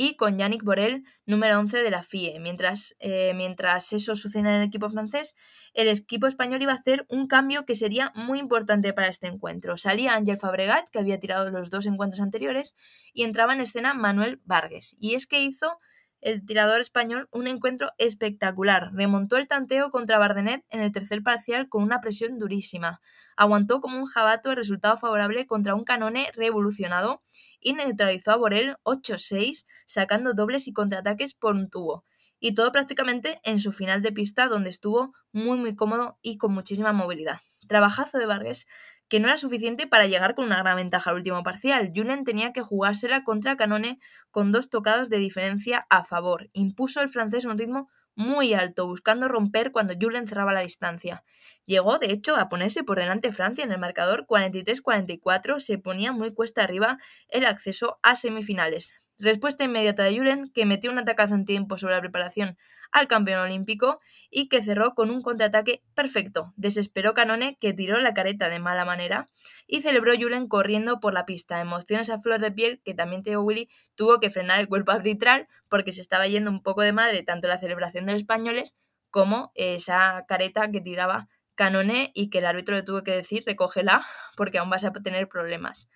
y con Yannick Borel, número 11 de la FIE. Mientras, eh, mientras eso sucedía en el equipo francés, el equipo español iba a hacer un cambio que sería muy importante para este encuentro. Salía Ángel Fabregat, que había tirado los dos encuentros anteriores, y entraba en escena Manuel Vargas. Y es que hizo el tirador español, un encuentro espectacular. Remontó el tanteo contra Bardenet en el tercer parcial con una presión durísima. Aguantó como un jabato el resultado favorable contra un canone revolucionado y neutralizó a Borel 8-6, sacando dobles y contraataques por un tubo. Y todo prácticamente en su final de pista, donde estuvo muy muy cómodo y con muchísima movilidad. Trabajazo de Vargas que no era suficiente para llegar con una gran ventaja al último parcial. Julen tenía que jugársela contra Canone con dos tocados de diferencia a favor. Impuso el francés un ritmo muy alto, buscando romper cuando Julen cerraba la distancia. Llegó, de hecho, a ponerse por delante Francia en el marcador 43-44, se ponía muy cuesta arriba el acceso a semifinales. Respuesta inmediata de yuren que metió un atacazo en tiempo sobre la preparación al campeón olímpico y que cerró con un contraataque perfecto. Desesperó Canone, que tiró la careta de mala manera, y celebró yuren corriendo por la pista. Emociones a flor de piel que también Teo Willy tuvo que frenar el cuerpo arbitral porque se estaba yendo un poco de madre tanto la celebración de los españoles como esa careta que tiraba Canone y que el árbitro le tuvo que decir recógela porque aún vas a tener problemas.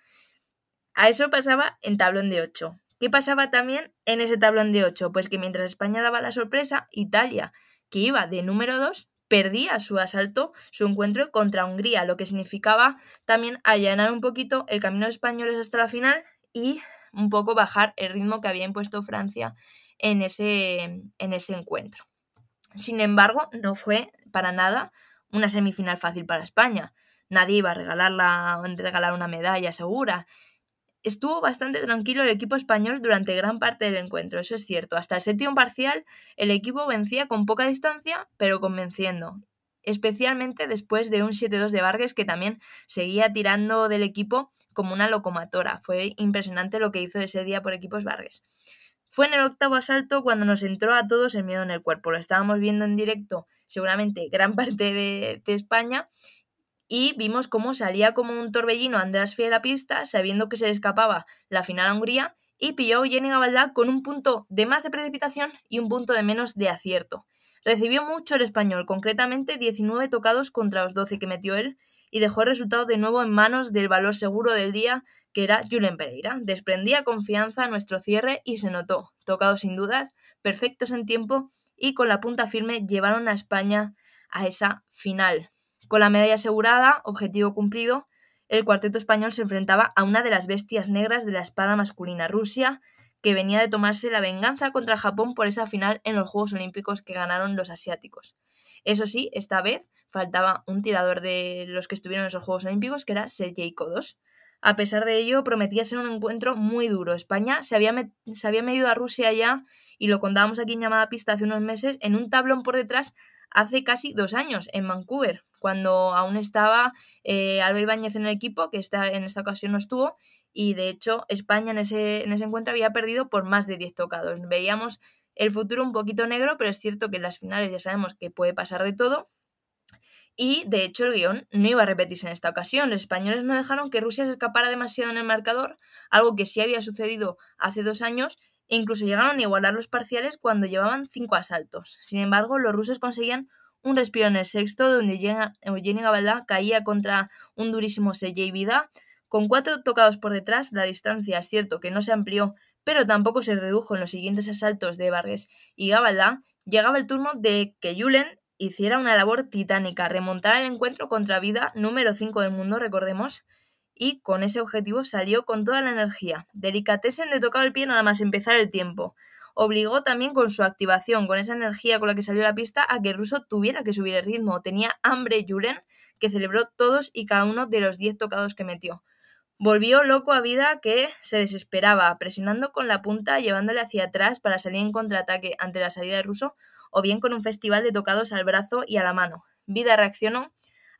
A eso pasaba en tablón de 8. ¿Qué pasaba también en ese tablón de 8? Pues que mientras España daba la sorpresa, Italia, que iba de número 2, perdía su asalto, su encuentro contra Hungría, lo que significaba también allanar un poquito el camino de españoles hasta la final y un poco bajar el ritmo que había impuesto Francia en ese, en ese encuentro. Sin embargo, no fue para nada una semifinal fácil para España. Nadie iba a regalarla, regalar una medalla segura estuvo bastante tranquilo el equipo español durante gran parte del encuentro, eso es cierto. Hasta el séptimo parcial el equipo vencía con poca distancia, pero convenciendo. Especialmente después de un 7-2 de Vargas que también seguía tirando del equipo como una locomotora. Fue impresionante lo que hizo ese día por equipos Vargas. Fue en el octavo asalto cuando nos entró a todos el miedo en el cuerpo. Lo estábamos viendo en directo, seguramente gran [laughs] parte de, de España, y vimos cómo salía como un torbellino András Fielapista la pista, sabiendo que se escapaba la final a Hungría, y pilló a Jenny Gabaldá con un punto de más de precipitación y un punto de menos de acierto. Recibió mucho el español, concretamente 19 tocados contra los 12 que metió él, y dejó el resultado de nuevo en manos del valor seguro del día, que era Julen Pereira. Desprendía confianza a nuestro cierre y se notó, tocados sin dudas, perfectos en tiempo y con la punta firme llevaron a España a esa final. Con la medalla asegurada, objetivo cumplido, el cuarteto español se enfrentaba a una de las bestias negras de la espada masculina Rusia, que venía de tomarse la venganza contra Japón por esa final en los Juegos Olímpicos que ganaron los asiáticos. Eso sí, esta vez faltaba un tirador de los que estuvieron en esos Juegos Olímpicos, que era Sergei Kodos. A pesar de ello, prometía ser un encuentro muy duro. España se había, se había medido a Rusia ya, y lo contábamos aquí en llamada pista hace unos meses, en un tablón por detrás hace casi dos años en Vancouver, cuando aún estaba eh, Alba Ibáñez en el equipo, que está, en esta ocasión no estuvo, y de hecho España en ese, en ese encuentro había perdido por más de 10 tocados. Veíamos el futuro un poquito negro, pero es cierto que en las finales ya sabemos que puede pasar de todo. Y de hecho el guión no iba a repetirse en esta ocasión. Los españoles no dejaron que Rusia se escapara demasiado en el marcador, algo que sí había sucedido hace dos años e incluso llegaron a igualar los parciales cuando llevaban cinco asaltos. Sin embargo, los rusos conseguían un respiro en el sexto, donde Eugenia Gabalda caía contra un durísimo y Vida. Con cuatro tocados por detrás, la distancia es cierto que no se amplió, pero tampoco se redujo en los siguientes asaltos de Vargas y Gabaldá. Llegaba el turno de que Julen hiciera una labor titánica, remontar el encuentro contra Vida, número cinco del mundo, recordemos, y con ese objetivo salió con toda la energía. Delicatesen de tocar el pie nada más empezar el tiempo. Obligó también con su activación, con esa energía con la que salió a la pista, a que el ruso tuviera que subir el ritmo. Tenía hambre Yuren, que celebró todos y cada uno de los 10 tocados que metió. Volvió loco a vida que se desesperaba, presionando con la punta, llevándole hacia atrás para salir en contraataque ante la salida de ruso, o bien con un festival de tocados al brazo y a la mano. Vida reaccionó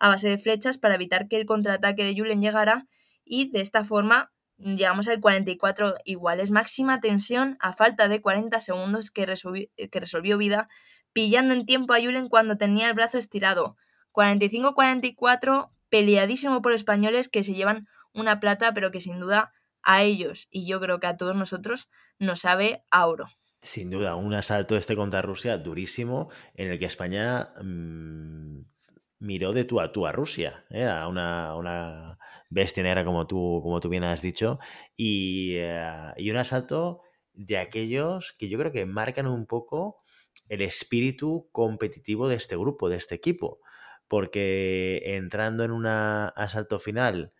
a base de flechas para evitar que el contraataque de Julen llegara y de esta forma llegamos al 44 iguales. Máxima tensión a falta de 40 segundos que, resolvió, que resolvió Vida pillando en tiempo a Julen cuando tenía el brazo estirado. 45-44 peleadísimo por españoles que se llevan una plata pero que sin duda a ellos y yo creo que a todos nosotros nos sabe a oro. Sin duda, un asalto este contra Rusia durísimo en el que España mm, miró de tú a tú a Rusia, ¿eh? a una, una, bestia negra como tú, como tú bien has dicho, eh, y, un asalto de aquellos que yo creo que marcan un poco el espíritu competitivo de este grupo, de este equipo, porque entrando en un asalto final,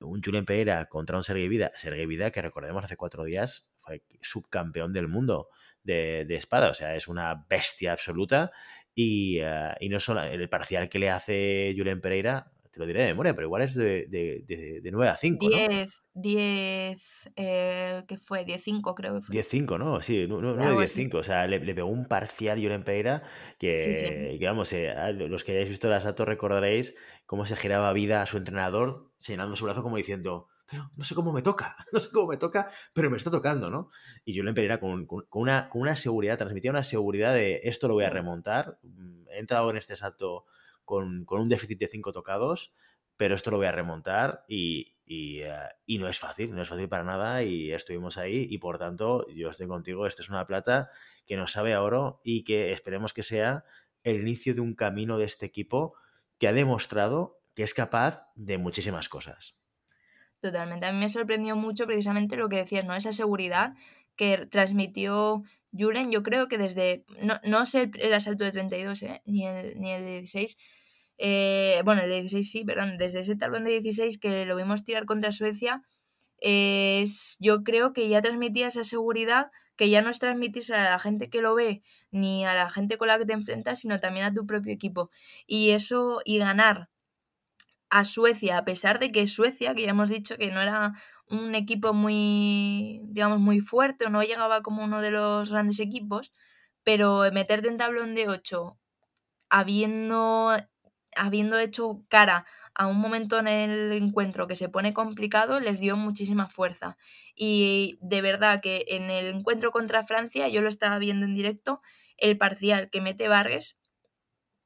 un Julián Pereira contra un Sergei Vida, Sergei Vida que recordemos hace cuatro días fue subcampeón del mundo de, de espada, o sea, es una bestia absoluta y, ah, y no solo el parcial que le hace Julen Pereira, te lo diré de memoria, pero igual es de, de, de, de 9 a 5. 10, ¿no? 10, eh, que fue 10-5 creo que fue. 10-5, ¿no? Sí, 9-10-5. O sea, le, le, pegó un parcial Julen Pereira que, que vamos, eh, ah, los que hayáis visto las datos recordaréis cómo se giraba vida a su entrenador señalando su brazo como diciendo no sé cómo me toca, [laughs] no sé cómo me toca, pero me está tocando, ¿no? Y yo lo empeñé con, una, seguridad, transmitía una seguridad de esto lo voy a remontar, mm, he entrado en este salto con, un déficit de cinco tocados, pero esto lo voy a remontar eh, y, no es fácil, no es fácil para nada y estuvimos ahí y por tanto yo estoy contigo, esto es una plata que nos sabe a oro y que esperemos que sea el inicio de un camino de este equipo que ha demostrado que es capaz de muchísimas cosas. Totalmente. A mí me sorprendió mucho precisamente lo que decías, ¿no? Esa seguridad que transmitió Julen, yo creo que desde, no, sé el asalto de 32, ¿eh? ni, el, ni el de 16, eh, bueno, el de 16 sí, perdón, desde ese talón de 16 que lo vimos tirar contra Suecia, yo creo que ya transmitía esa seguridad que ya no es transmitirse a la gente que lo ve, ni a la gente con la que te enfrentas, sino también a tu propio equipo. Y eso, y ganar a Suecia, a pesar de que Suecia, que ya hemos dicho que no era un equipo muy, digamos, muy fuerte o no llegaba como uno de los grandes equipos, pero meterte en tablón de 8 habiendo, habiendo hecho cara a un momento en el encuentro que se pone complicado, les dio muchísima fuerza. Y de verdad que en el encuentro contra Francia, yo lo estaba viendo en directo, el parcial que mete Vargas,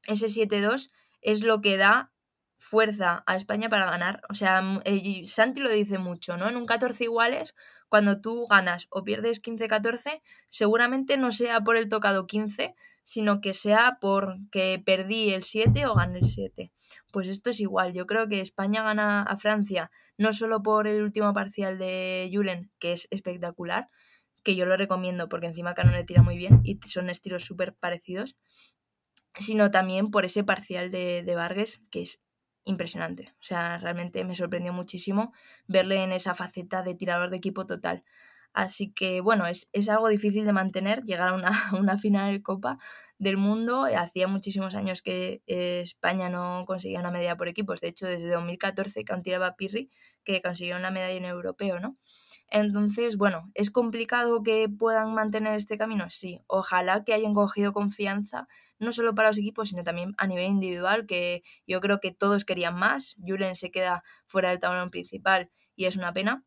ese 7-2, es lo que da fuerza a España para ganar. O sea, mm, eh, Santi lo dice mucho, ¿no? En un 14 iguales, cuando tú ganas o pierdes 15-14, seguramente no sea por el tocado 15, sino que sea porque perdí el 7 o gané el 7. Pues esto es igual. Yo creo que España gana a Francia no solo por el último parcial de Julen, que es espectacular, que yo lo recomiendo porque encima le tira muy bien y son estilos súper parecidos, sino también por ese parcial de, de Vargas, que es impresionante. O sea, realmente me sorprendió muchísimo verle en esa faceta de tirador de equipo total. Así que bueno, es, algo difícil de mantener, llegar a una, [laughs] final de Copa del Mundo. Hacía muchísimos años que eh, España no conseguía una medalla por equipos. De hecho, desde 2014 que aún tiraba Pirri, que consiguió una medalla en europeo, ¿no? Entonces, bueno, ¿es complicado que puedan mantener este camino? Sí, ojalá que hayan cogido confianza, no solo para los equipos, sino también a nivel individual, que yo creo que todos querían más. Julen se queda fuera del tablón principal y es una pena.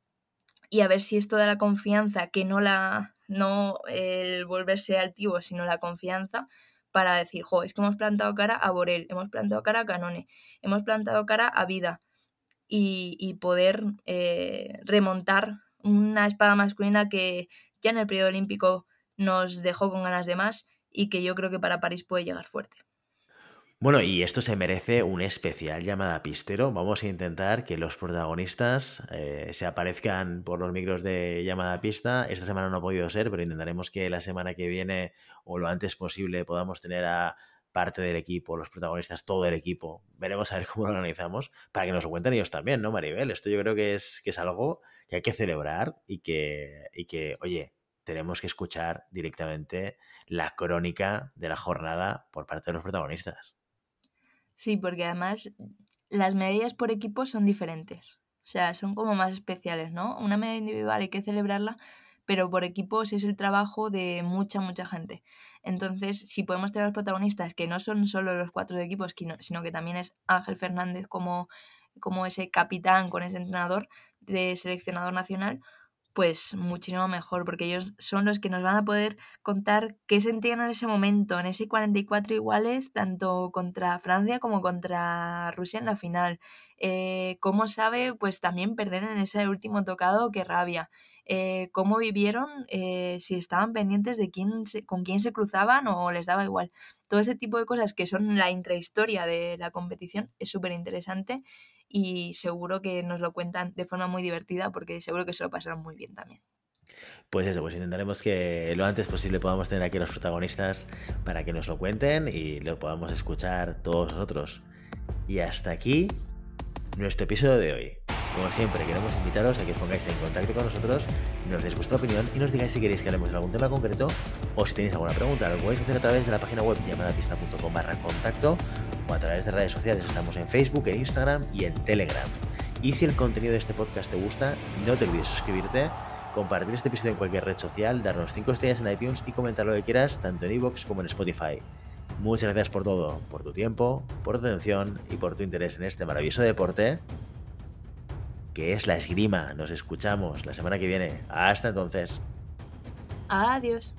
Y a ver si esto da la confianza, que no la no el volverse altivo, sino la confianza para decir, jo, es que hemos plantado cara a Borel, hemos plantado cara a Canone, hemos plantado cara a Vida y, y poder eh, remontar una espada masculina que ya en el periodo olímpico nos dejó con ganas de más y que yo creo que para París puede llegar fuerte. Bueno, y esto se merece un especial llamada Pistero. Vamos a intentar que los protagonistas eh, se aparezcan por los micros de llamada pista. Esta semana no ha podido ser, pero intentaremos que la semana que viene o lo antes posible podamos tener a parte del equipo, los protagonistas, todo el equipo. Veremos a ver cómo lo organizamos para que nos lo cuenten ellos también, ¿no, Maribel? Esto yo creo que es, que es algo que hay que celebrar y que, que, oye, tenemos que escuchar directamente la crónica de la jornada por parte de los protagonistas. Sí, porque además las medallas por equipo son diferentes. O sea, son como más especiales, ¿no? Una medalla individual hay que celebrarla, pero por equipos es el trabajo de mucha, mucha gente. Entonces, si podemos tener protagonistas que no son solo los cuatro de equipos, sino que también es Ángel Fernández como, como ese capitán con ese entrenador, de seleccionador nacional, pues muchísimo mejor, porque ellos son los que nos van a poder contar qué sentían en ese momento, en ese 44 iguales, tanto contra Francia como contra Rusia en la final. Eh, ¿Cómo sabe? Pues también perder en ese último tocado, qué rabia. Eh, cómo vivieron, eh, si estaban pendientes de quién con quién se cruzaban o les daba igual. Todo ese tipo de cosas que son la intrahistoria de la competición es súper interesante y seguro que nos lo cuentan de forma muy divertida porque seguro que se lo pasaron muy bien también. Pues eso, pues intentaremos que lo antes posible podamos tener aquí a los protagonistas para que nos lo cuenten y lo podamos escuchar todos nosotros. Y hasta aquí nuestro episodio de hoy. Como siempre, queremos invitaros a que os pongáis en contacto con nosotros, nos des vuestra opinión y nos digáis si queréis que hablemos de algún tema concreto o si tenéis alguna pregunta. Lo podéis hacer a través de la página web llamadapista.com barra contacto o a través de redes sociales. Estamos en Facebook, en Instagram y en Telegram. Y si el contenido de este podcast te gusta, no te olvides suscribirte, compartir este episodio en cualquier red social, darnos 5 estrellas en iTunes y comentar lo que quieras tanto en iVoox como en Spotify. Muchas gracias por todo, por tu tiempo, por tu atención y por tu interés en este maravilloso deporte que es la esgrima. Nos escuchamos la semana que viene. Hasta entonces. Adiós.